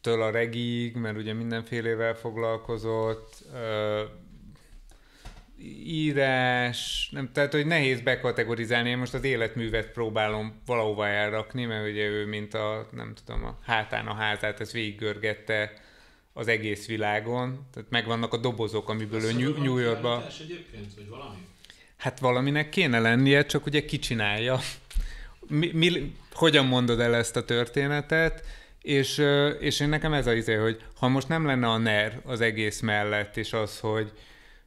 től a regig, mert ugye mindenfélével foglalkozott, írás, nem, tehát hogy nehéz bekategorizálni, én most az életművet próbálom valahova elrakni, mert ugye ő mint a, nem tudom, a hátán a házát, ezt végiggörgette az egész világon, tehát megvannak a dobozok, amiből ő New, New Yorkba... egyébként, vagy valami? Hát valaminek kéne lennie, csak ugye kicsinálja. Mi, mi, hogyan mondod el ezt a történetet? És, és én nekem ez az izé, hogy ha most nem lenne a NER az egész mellett, és az, hogy,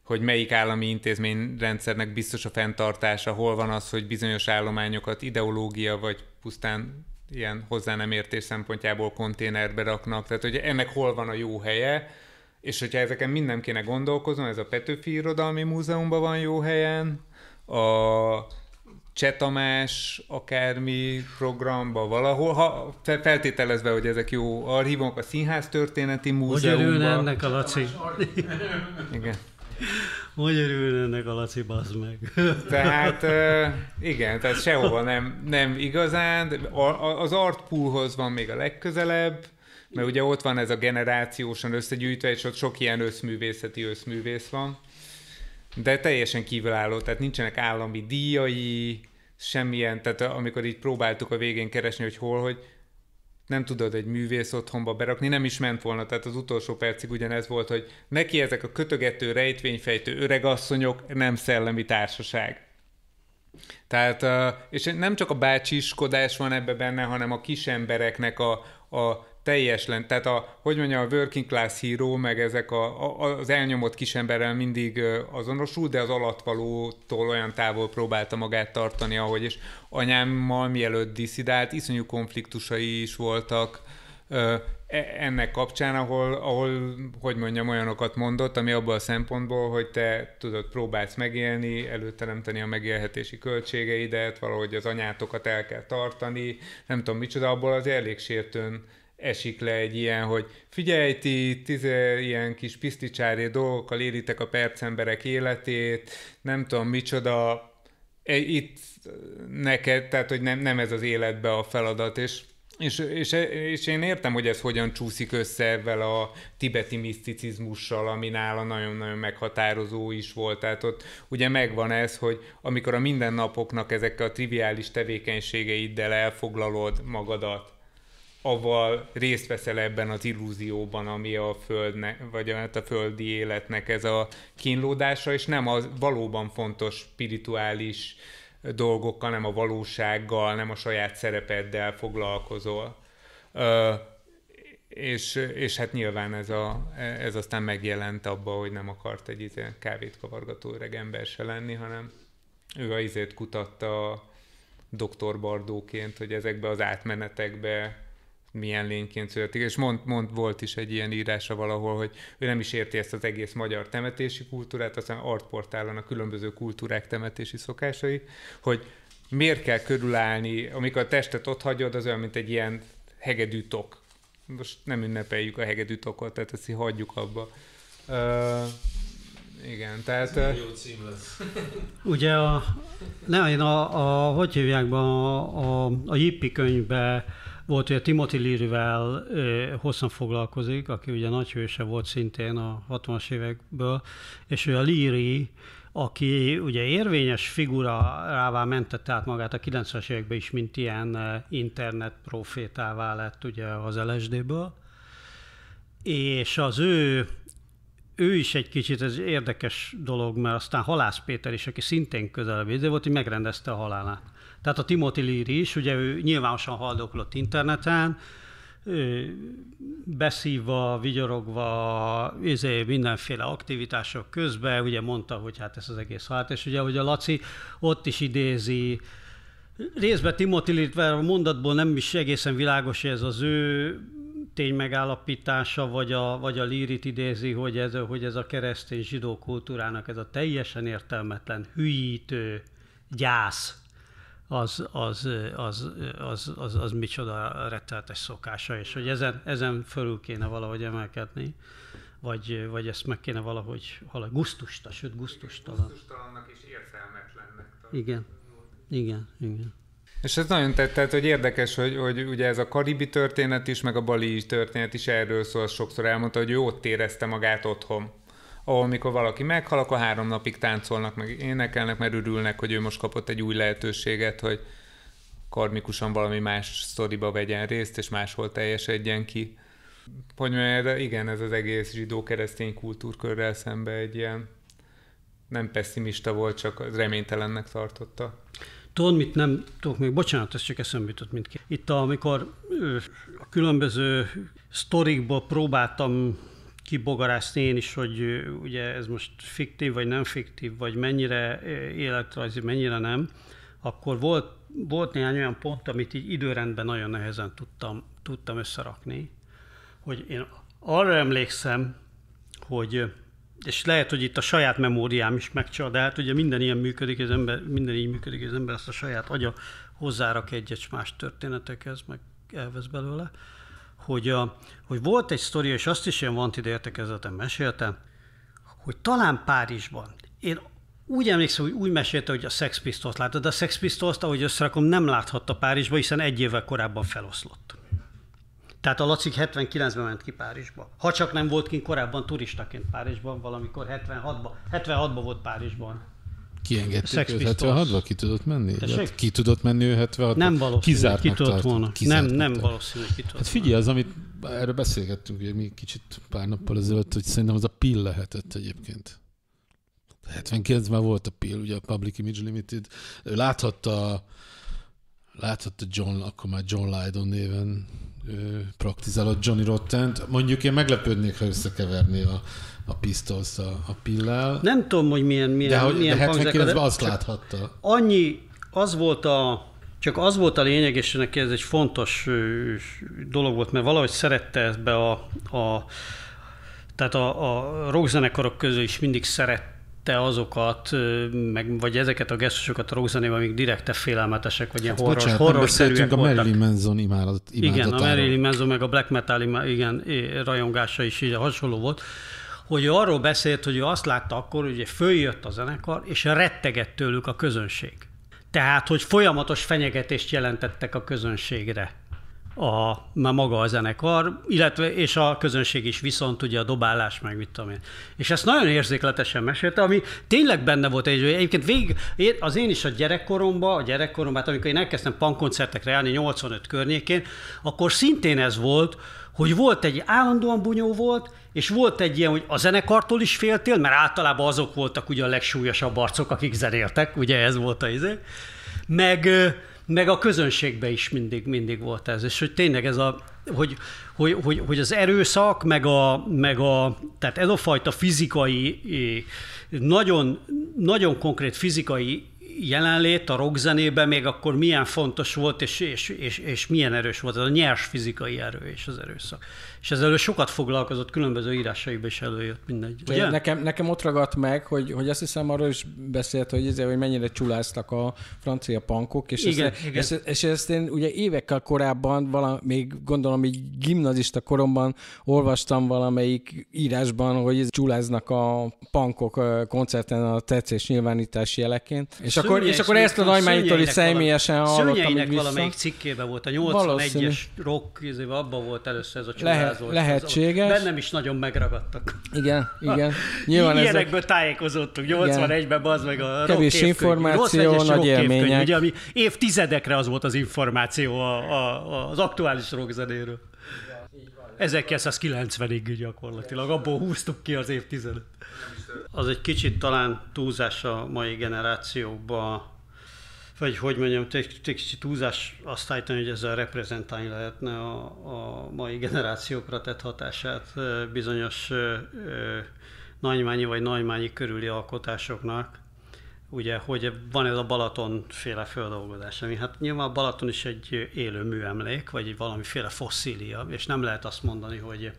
hogy melyik állami intézményrendszernek biztos a fenntartása, hol van az, hogy bizonyos állományokat ideológia vagy pusztán ilyen hozzá nem értés szempontjából konténerbe raknak, tehát hogy ennek hol van a jó helye, és hogyha ezeken mind nem kéne gondolkozom, ez a Petőfi Irodalmi Múzeumban van jó helyen, a Csetamás akármi programba valahol, ha feltételezve, hogy ezek jó archívumok, a Színház Történeti Múzeumban. Hogy ennek a Laci? Igen. Hogy örülne ennek a Laci, bazd meg? Tehát igen, tehát sehova nem, nem igazán. Az art poolhoz van még a legközelebb, mert ugye ott van ez a generációsan összegyűjtve, és ott sok ilyen összművészeti összművész van. De teljesen kívülálló, tehát nincsenek állami díjai, semmilyen, tehát amikor így próbáltuk a végén keresni, hogy hol, hogy nem tudod egy művész otthonba berakni, nem is ment volna. Tehát az utolsó percig ugyanez volt, hogy neki ezek a kötögető, rejtvényfejtő öregasszonyok nem szellemi társaság. Tehát, és nem csak a bácsiskodás van ebbe benne, hanem a kisembereknek a, a teljes lent, tehát a, hogy mondja, a working class hero, meg ezek a, a, az elnyomott kisemberrel mindig azonosul, de az alattvalótól olyan távol próbálta magát tartani, ahogy és anyámmal mielőtt diszidált, iszonyú konfliktusai is voltak ö, e, ennek kapcsán, ahol, ahol, hogy mondjam, olyanokat mondott, ami abban a szempontból, hogy te tudod, próbálsz megélni, előteremteni a megélhetési költségeidet, valahogy az anyátokat el kell tartani, nem tudom micsoda, abból az elég sértőn esik le egy ilyen, hogy figyelj ti, tize, ilyen kis piszticsári dolgokkal élitek a percemberek életét, nem tudom micsoda, e, itt neked, tehát hogy nem, nem ez az életbe a feladat, és és, és, és én értem, hogy ez hogyan csúszik össze ezzel a tibeti miszticizmussal, ami nála nagyon-nagyon meghatározó is volt. Tehát ott ugye megvan ez, hogy amikor a mindennapoknak ezekkel a triviális tevékenységeiddel elfoglalod magadat, avval részt veszel ebben az illúzióban, ami a földne, vagy a hát földi életnek ez a kínlódása, és nem a valóban fontos spirituális dolgokkal, nem a valósággal, nem a saját szerepeddel foglalkozol. Ö, és, és hát nyilván ez, a, ez aztán megjelent abba, hogy nem akart egy izé, kávét kavargató öreg ember se lenni, hanem ő a izét kutatta doktor Bardóként, hogy ezekbe az átmenetekbe milyen lényként születik. És mond, mond, volt is egy ilyen írása valahol, hogy ő nem is érti ezt az egész magyar temetési kultúrát, aztán artportálon a különböző kultúrák temetési szokásai, hogy miért kell körülállni, amikor a testet ott hagyod, az olyan, mint egy ilyen hegedű tok. Most nem ünnepeljük a hegedű tokot, tehát ezt így hagyjuk abba. Uh, igen, tehát... Ez jó cím lesz. Ugye a, nem, én a, a, hogy hívják be, a, a, a Jippi könyvben volt, hogy a Timothy Leary-vel hosszan foglalkozik, aki ugye nagyhőse volt szintén a 60-as évekből, és ő a Leary, aki ugye érvényes figura rává mentette át magát a 90-es években is, mint ilyen internet profétává lett ugye az LSD-ből, és az ő ő is egy kicsit, ez érdekes dolog, mert aztán Halász Péter is, aki szintén közelebb ide volt, hogy megrendezte a halálát. Tehát a Timothy Lear is, ugye ő nyilvánosan haldoklott interneten, beszívva, vigyorogva, izé, mindenféle aktivitások közben, ugye mondta, hogy hát ez az egész hát, és ugye, hogy a Laci ott is idézi, részben Timothy illetve a mondatból nem is egészen világos, hogy ez az ő tény megállapítása, vagy a, vagy a lírit idézi, hogy ez, hogy ez a keresztény zsidó kultúrának ez a teljesen értelmetlen, hülyítő gyász az, az, az, az, az, az micsoda retteltes szokása, és hogy ezen, ezen fölül kéne valahogy emelkedni, vagy, vagy ezt meg kéne valahogy, valahogy guztusta, sőt guztustalan. Gusztustalannak és értelmetlennek. Igen, igen, igen. És ez nagyon tehát hogy érdekes, hogy, hogy ugye ez a karibi történet is, meg a bali történet is erről szól, sokszor elmondta, hogy ő ott érezte magát otthon ahol mikor valaki meghal, akkor három napig táncolnak, meg énekelnek, mert örülnek, hogy ő most kapott egy új lehetőséget, hogy karmikusan valami más sztoriba vegyen részt, és máshol teljesedjen ki. Hogy mert igen, ez az egész zsidó-keresztény kultúrkörrel szembe egy ilyen nem pessimista volt, csak reménytelennek tartotta. Tudod, mit nem tudok még, bocsánat, ez csak eszembe jutott mindkét. Itt, amikor a különböző sztorikból próbáltam kibogarászni én is, hogy ugye ez most fiktív, vagy nem fiktív, vagy mennyire életrajzi, mennyire nem, akkor volt, volt néhány olyan pont, amit így időrendben nagyon nehezen tudtam, tudtam összerakni, hogy én arra emlékszem, hogy és lehet, hogy itt a saját memóriám is megcsal, de hát ugye minden ilyen működik, az ember, minden így működik, az ember azt a saját agya hozzárak egyes más történetekhez, meg elvesz belőle hogy, a, hogy volt egy sztori, és azt is én van ide értekezleten meséltem, hogy talán Párizsban, én úgy emlékszem, hogy úgy mesélte, hogy a Sex Pistols látta, de a Sex Pistols, ahogy összerakom, nem láthatta Párizsba, hiszen egy évvel korábban feloszlott. Tehát a Lacik 79-ben ment ki Párizsba. Ha csak nem volt ki korábban turistaként Párizsban, valamikor 76-ban. 76-ban volt Párizsban kiengedték őt 76-ba? Ki tudott menni? Hát, ki tudott menni ő 76 Nem valószínű, Kizártnak ki tudott volna. Kizártnak nem, nem valószínű, ki tudott Hát figyelj, az, amit erről beszélgettünk, ugye mi kicsit pár nappal ezelőtt, hogy szerintem az a pill lehetett egyébként. 79-ben volt a pill, ugye a Public Image Limited. Ő láthatta, láthatta John, akkor már John Lydon néven praktizálott Johnny Rotten-t. Mondjuk én meglepődnék, ha összekeverné a a pisztolsz a, a pillel. Nem tudom, hogy milyen, milyen, de, hogy, milyen de hát, 79-ben azt láthatta. Annyi, az volt a, csak az volt a lényeg, és neki ez egy fontos dolog volt, mert valahogy szerette ezt be a, a tehát a, a rockzenekarok közül is mindig szerette azokat, meg, vagy ezeket a gesztusokat a rockzenében, amik direkte félelmetesek, vagy ilyen hát horror, bocsánat, voltak. a Marilyn Manson imádat, Igen, a Marilyn Manson meg a black metal imá, igen, rajongása is így hasonló volt hogy ő arról beszélt, hogy ő azt látta akkor, hogy följött a zenekar, és rettegett tőlük a közönség. Tehát, hogy folyamatos fenyegetést jelentettek a közönségre a, már maga a zenekar, illetve és a közönség is viszont ugye a dobálás, meg mit tudom én. És ezt nagyon érzékletesen mesélte, ami tényleg benne volt egy, egyébként végig, az én is a gyerekkoromban, a gyerekkoromban, hát amikor én elkezdtem pankoncertekre állni 85 környékén, akkor szintén ez volt, hogy volt egy állandóan bunyó volt, és volt egy ilyen, hogy a zenekartól is féltél, mert általában azok voltak ugye a legsúlyosabb arcok, akik zenéltek, ugye ez volt a izé, meg, meg a közönségbe is mindig, mindig volt ez, és hogy tényleg ez a, hogy, hogy, hogy, hogy az erőszak, meg a, meg a, tehát ez a fajta fizikai, nagyon, nagyon konkrét fizikai jelenlét a rockzenében még akkor milyen fontos volt, és, és, és, és milyen erős volt, ez a nyers fizikai erő és az erőszak és ezzel sokat foglalkozott, különböző írásaiban is előjött mindegy. Ugye? Nekem, nekem ott ragadt meg, hogy, hogy azt hiszem arról is beszélt, hogy, ezért, hogy mennyire csuláztak a francia pankok, és, igen, ezt, igen. Ezt, és ezt én ugye évekkel korábban, vala, még gondolom így gimnazista koromban olvastam valamelyik írásban, hogy csuláznak a pankok koncerten a tetszés nyilvánítás jeleként. És akkor, és akkor ezt a Naimánytól is személyesen hallottam. valamelyik cikkében volt, a 81-es rock, izé, abban volt először ez a csulás. Lehet, ábrázolt. Lehetséges. Az, szóval bennem is nagyon megragadtak. Igen, igen. Nyilván Ilyenekből ezek... tájékozottuk, 81-ben, az meg a Kevés információ, nagy élmények. Ugye, ami évtizedekre az volt az információ a, a, az aktuális rockzenéről. 1990-ig gyakorlatilag, abból húztuk ki az évtizedet. Az egy kicsit talán túlzás a mai generációban vagy hogy mondjam, egy kicsit túlzás azt állítani, hogy ezzel reprezentálni lehetne a, a mai generációkra tett hatását bizonyos nagymányi vagy nagymányi körüli alkotásoknak. Ugye, hogy van ez a Balaton féle földolgozás, ami hát nyilván Balaton is egy élő műemlék, vagy valamiféle fosszília, és nem lehet azt mondani, hogy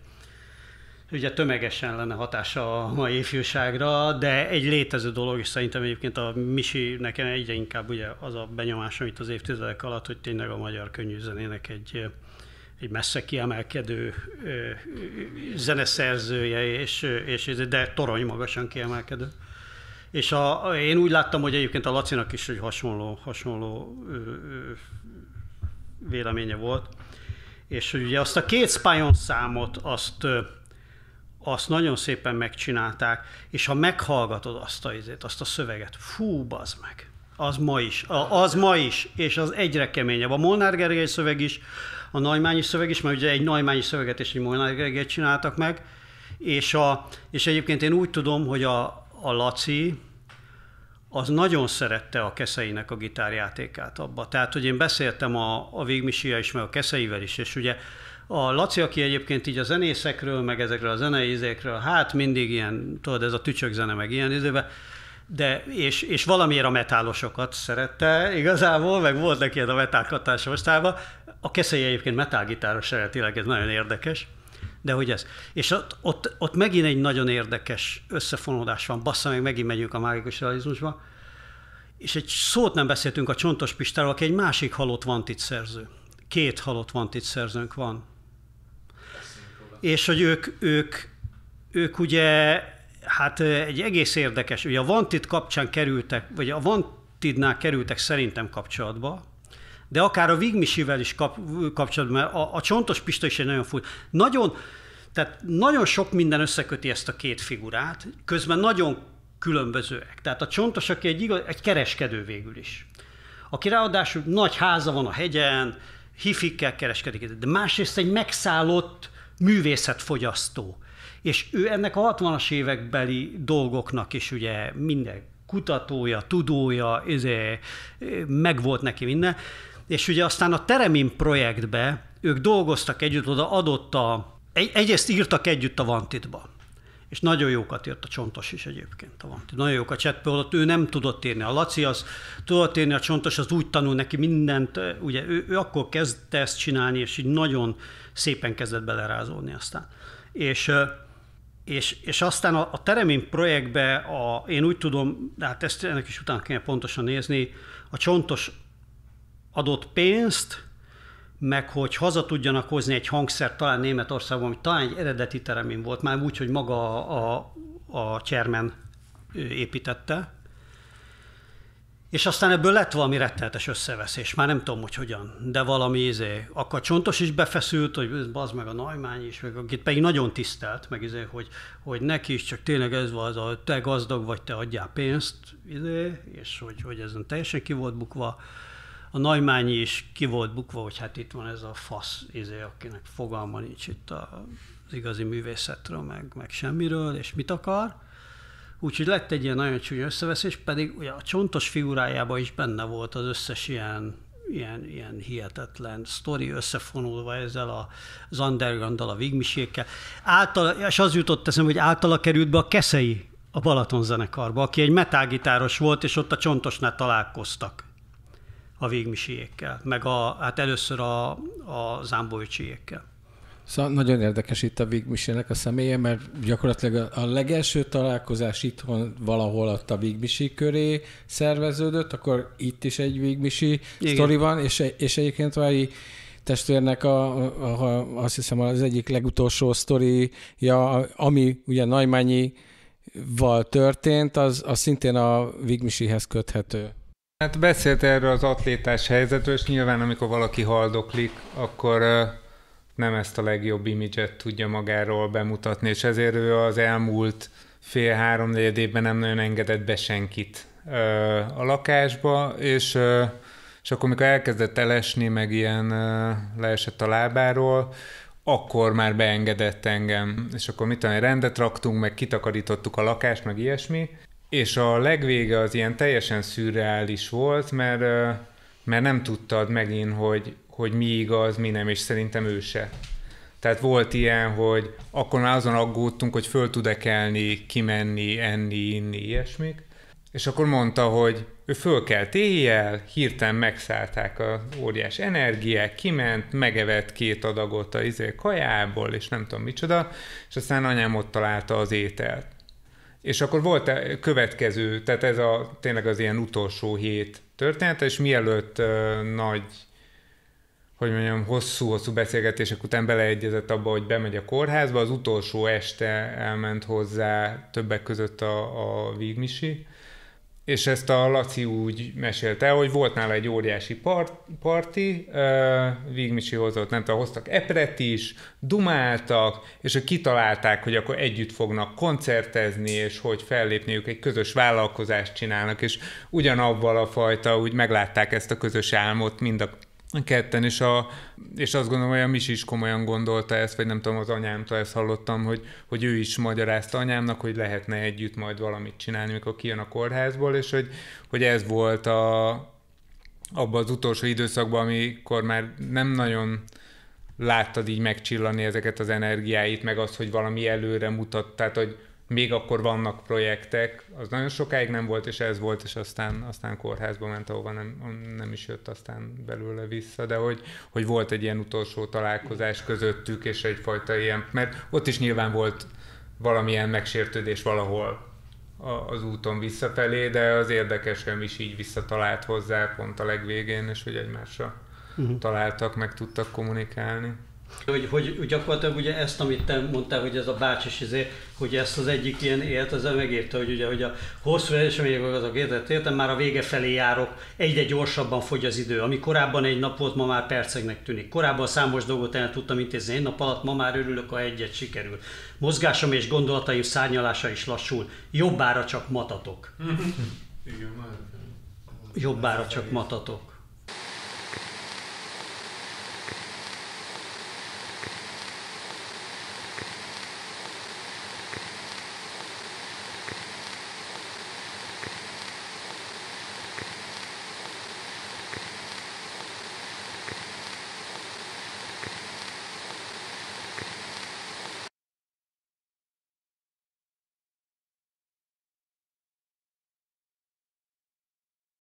ugye tömegesen lenne hatása a mai ifjúságra, de egy létező dolog, és szerintem egyébként a Misi nekem egyre inkább ugye az a benyomás, amit az évtizedek alatt, hogy tényleg a magyar könnyű zenének egy, egy messze kiemelkedő ö, zeneszerzője, és, és, de torony magasan kiemelkedő. És a, én úgy láttam, hogy egyébként a Lacinak is egy hasonló, hasonló ö, ö, véleménye volt. És hogy ugye azt a két Spion számot, azt azt nagyon szépen megcsinálták, és ha meghallgatod azt a, izét, azt a szöveget, fú, bazd meg, az ma is, a, az ma is, és az egyre keményebb. A Molnár Gergely szöveg is, a Naimányi szöveg is, mert ugye egy Naimányi szöveget és egy Molnár Gergelyt csináltak meg, és, a, és egyébként én úgy tudom, hogy a, a Laci, az nagyon szerette a Keszeinek a gitárjátékát abba. Tehát, hogy én beszéltem a, a Végmisia is, meg a Keszeivel is, és ugye a Laci, aki egyébként így a zenészekről, meg ezekről a zenei izékről, hát mindig ilyen, tudod, ez a tücsök zene, meg ilyen időben, de, és, és valamiért a metálosokat szerette igazából, meg volt neki ez a metálkatás mostában. A keszélye egyébként metálgitáros szeretileg, ez nagyon érdekes. De hogy ez. És ott, ott, ott megint egy nagyon érdekes összefonódás van. Bassza, meg megint megyünk a mágikus realizmusba. És egy szót nem beszéltünk a Csontos Pistáról, aki egy másik halott vantit szerző. Két halott vantit szerzőnk van és hogy ők, ők, ők ugye hát egy egész érdekes, ugye a Vantit kapcsán kerültek, vagy a Vantidnál kerültek szerintem kapcsolatba, de akár a Vigmisivel is kap, kapcsolatban, mert a, a Csontos Pista is egy nagyon fur. Nagyon, tehát nagyon sok minden összeköti ezt a két figurát, közben nagyon különbözőek. Tehát a Csontos, aki egy, igaz, egy kereskedő végül is, aki ráadásul nagy háza van a hegyen, hifikkel kereskedik, de másrészt egy megszállott művészetfogyasztó. És ő ennek a 60-as évekbeli dolgoknak is ugye minden kutatója, tudója, izé, volt neki minden. És ugye aztán a Teremin projektbe ők dolgoztak együtt, oda adott a... Egy, egyrészt írtak együtt a Vantitba. És nagyon jókat írt a Csontos is egyébként a Vantit. Nagyon jókat cseppől, ő nem tudott írni. A Laci az tudott írni, a Csontos az úgy tanul neki mindent. Ugye ő, ő akkor kezdte ezt csinálni, és így nagyon szépen kezdett belerázódni aztán. És, és, és aztán a, a Teremin projektbe, a, én úgy tudom, de hát ezt ennek is utána kéne pontosan nézni, a csontos adott pénzt, meg hogy haza tudjanak hozni egy hangszert talán Németországban, ami talán egy eredeti teremén volt, már úgy, hogy maga a, a, a chairman építette, és aztán ebből lett valami rettenetes összeveszés, már nem tudom, hogy hogyan, de valami izé, akkor Csontos is befeszült, hogy az meg a Najmány is, meg akit pedig nagyon tisztelt, meg izé, hogy, hogy neki is csak tényleg ez van, az a te gazdag vagy, te adjál pénzt, izé, és hogy, hogy ezen teljesen ki volt bukva. A Najmányi is ki volt bukva, hogy hát itt van ez a fasz, izé, akinek fogalma nincs itt a, az igazi művészetről, meg, meg semmiről, és mit akar. Úgyhogy lett egy ilyen nagyon csúnya összeveszés, pedig ugye a csontos figurájában is benne volt az összes ilyen ilyen, ilyen hihetetlen sztori összefonulva ezzel a, az underground a Vigmisékkel. Által, és az jutott teszem, hogy általa került be a Keszei a Balaton zenekarba, aki egy metágitáros volt, és ott a csontosnál találkoztak a végmisiékkel, meg a, hát először a, a zámbolycsiékkel. Szóval nagyon érdekes itt a Michi-nek a személye, mert gyakorlatilag a legelső találkozás itthon valahol ott a Big Michi köré szerveződött, akkor itt is egy Vig Misi sztori van, és, és egyébként Vári testvérnek a, a, a, azt hiszem az egyik legutolsó sztoria, ami ugye Naimányi val történt, az, az szintén a Vigmisihez köthető. Hát beszélt erről az atlétás helyzetről, és nyilván amikor valaki haldoklik, akkor nem ezt a legjobb imidzset tudja magáról bemutatni, és ezért ő az elmúlt fél-három évben nem nagyon engedett be senkit ö, a lakásba, és, ö, és akkor, mikor elkezdett elesni, meg ilyen ö, leesett a lábáról, akkor már beengedett engem, és akkor mit tudom, rendet raktunk, meg kitakarítottuk a lakást, meg ilyesmi, és a legvége az ilyen teljesen szürreális volt, mert, mert nem tudtad megint, hogy hogy mi igaz, mi nem, és szerintem ő se. Tehát volt ilyen, hogy akkor már azon aggódtunk, hogy föl tud-e kelni, kimenni, enni, inni, ilyesmik. És akkor mondta, hogy ő fölkelt éjjel, hirtelen megszállták a óriás energiák, kiment, megevett két adagot a izé kajából, és nem tudom micsoda, és aztán anyám ott találta az ételt. És akkor volt a e, következő, tehát ez a, tényleg az ilyen utolsó hét története, és mielőtt uh, nagy hogy mondjam, hosszú-hosszú beszélgetések után beleegyezett abba, hogy bemegy a kórházba, az utolsó este elment hozzá többek között a, a Vígmisi, és ezt a Laci úgy mesélte, hogy volt nála egy óriási part, parti, uh, Vígmisi hozott, nem tudom, hoztak epret is, dumáltak, és hogy kitalálták, hogy akkor együtt fognak koncertezni, és hogy fellépniük, egy közös vállalkozást csinálnak, és ugyanabban a fajta, úgy meglátták ezt a közös álmot mind a Ketten, és, a, és azt gondolom, hogy a Misi is komolyan gondolta ezt, vagy nem tudom, az anyámtól ezt hallottam, hogy, hogy ő is magyarázta anyámnak, hogy lehetne együtt majd valamit csinálni, mikor kijön a kórházból, és hogy, hogy ez volt a, abban az utolsó időszakban, amikor már nem nagyon láttad így megcsillani ezeket az energiáit, meg azt, hogy valami előre mutat, tehát hogy, még akkor vannak projektek, az nagyon sokáig nem volt, és ez volt, és aztán, aztán kórházba ment, ahova nem, nem is jött aztán belőle vissza, de hogy, hogy volt egy ilyen utolsó találkozás közöttük, és egyfajta ilyen, mert ott is nyilván volt valamilyen megsértődés valahol az úton visszafelé, de az érdekes, hogy is így visszatalált hozzá pont a legvégén, és hogy egymásra uh-huh. találtak, meg tudtak kommunikálni. Hogy, hogy gyakorlatilag ugye ezt, amit te mondtál, hogy ez a bács is izé, hogy ezt az egyik ilyen élet, az megérte, hogy ugye hogy a hosszú események az a kérdett értem, már a vége felé járok, egyre gyorsabban fogy az idő. Ami korábban egy nap volt, ma már percegnek tűnik. Korábban számos dolgot el tudtam intézni egy nap alatt, ma már örülök, ha egyet sikerül. Mozgásom és gondolataim szárnyalása is lassul. Jobbára csak matatok. Igen, már. Jobbára csak matatok.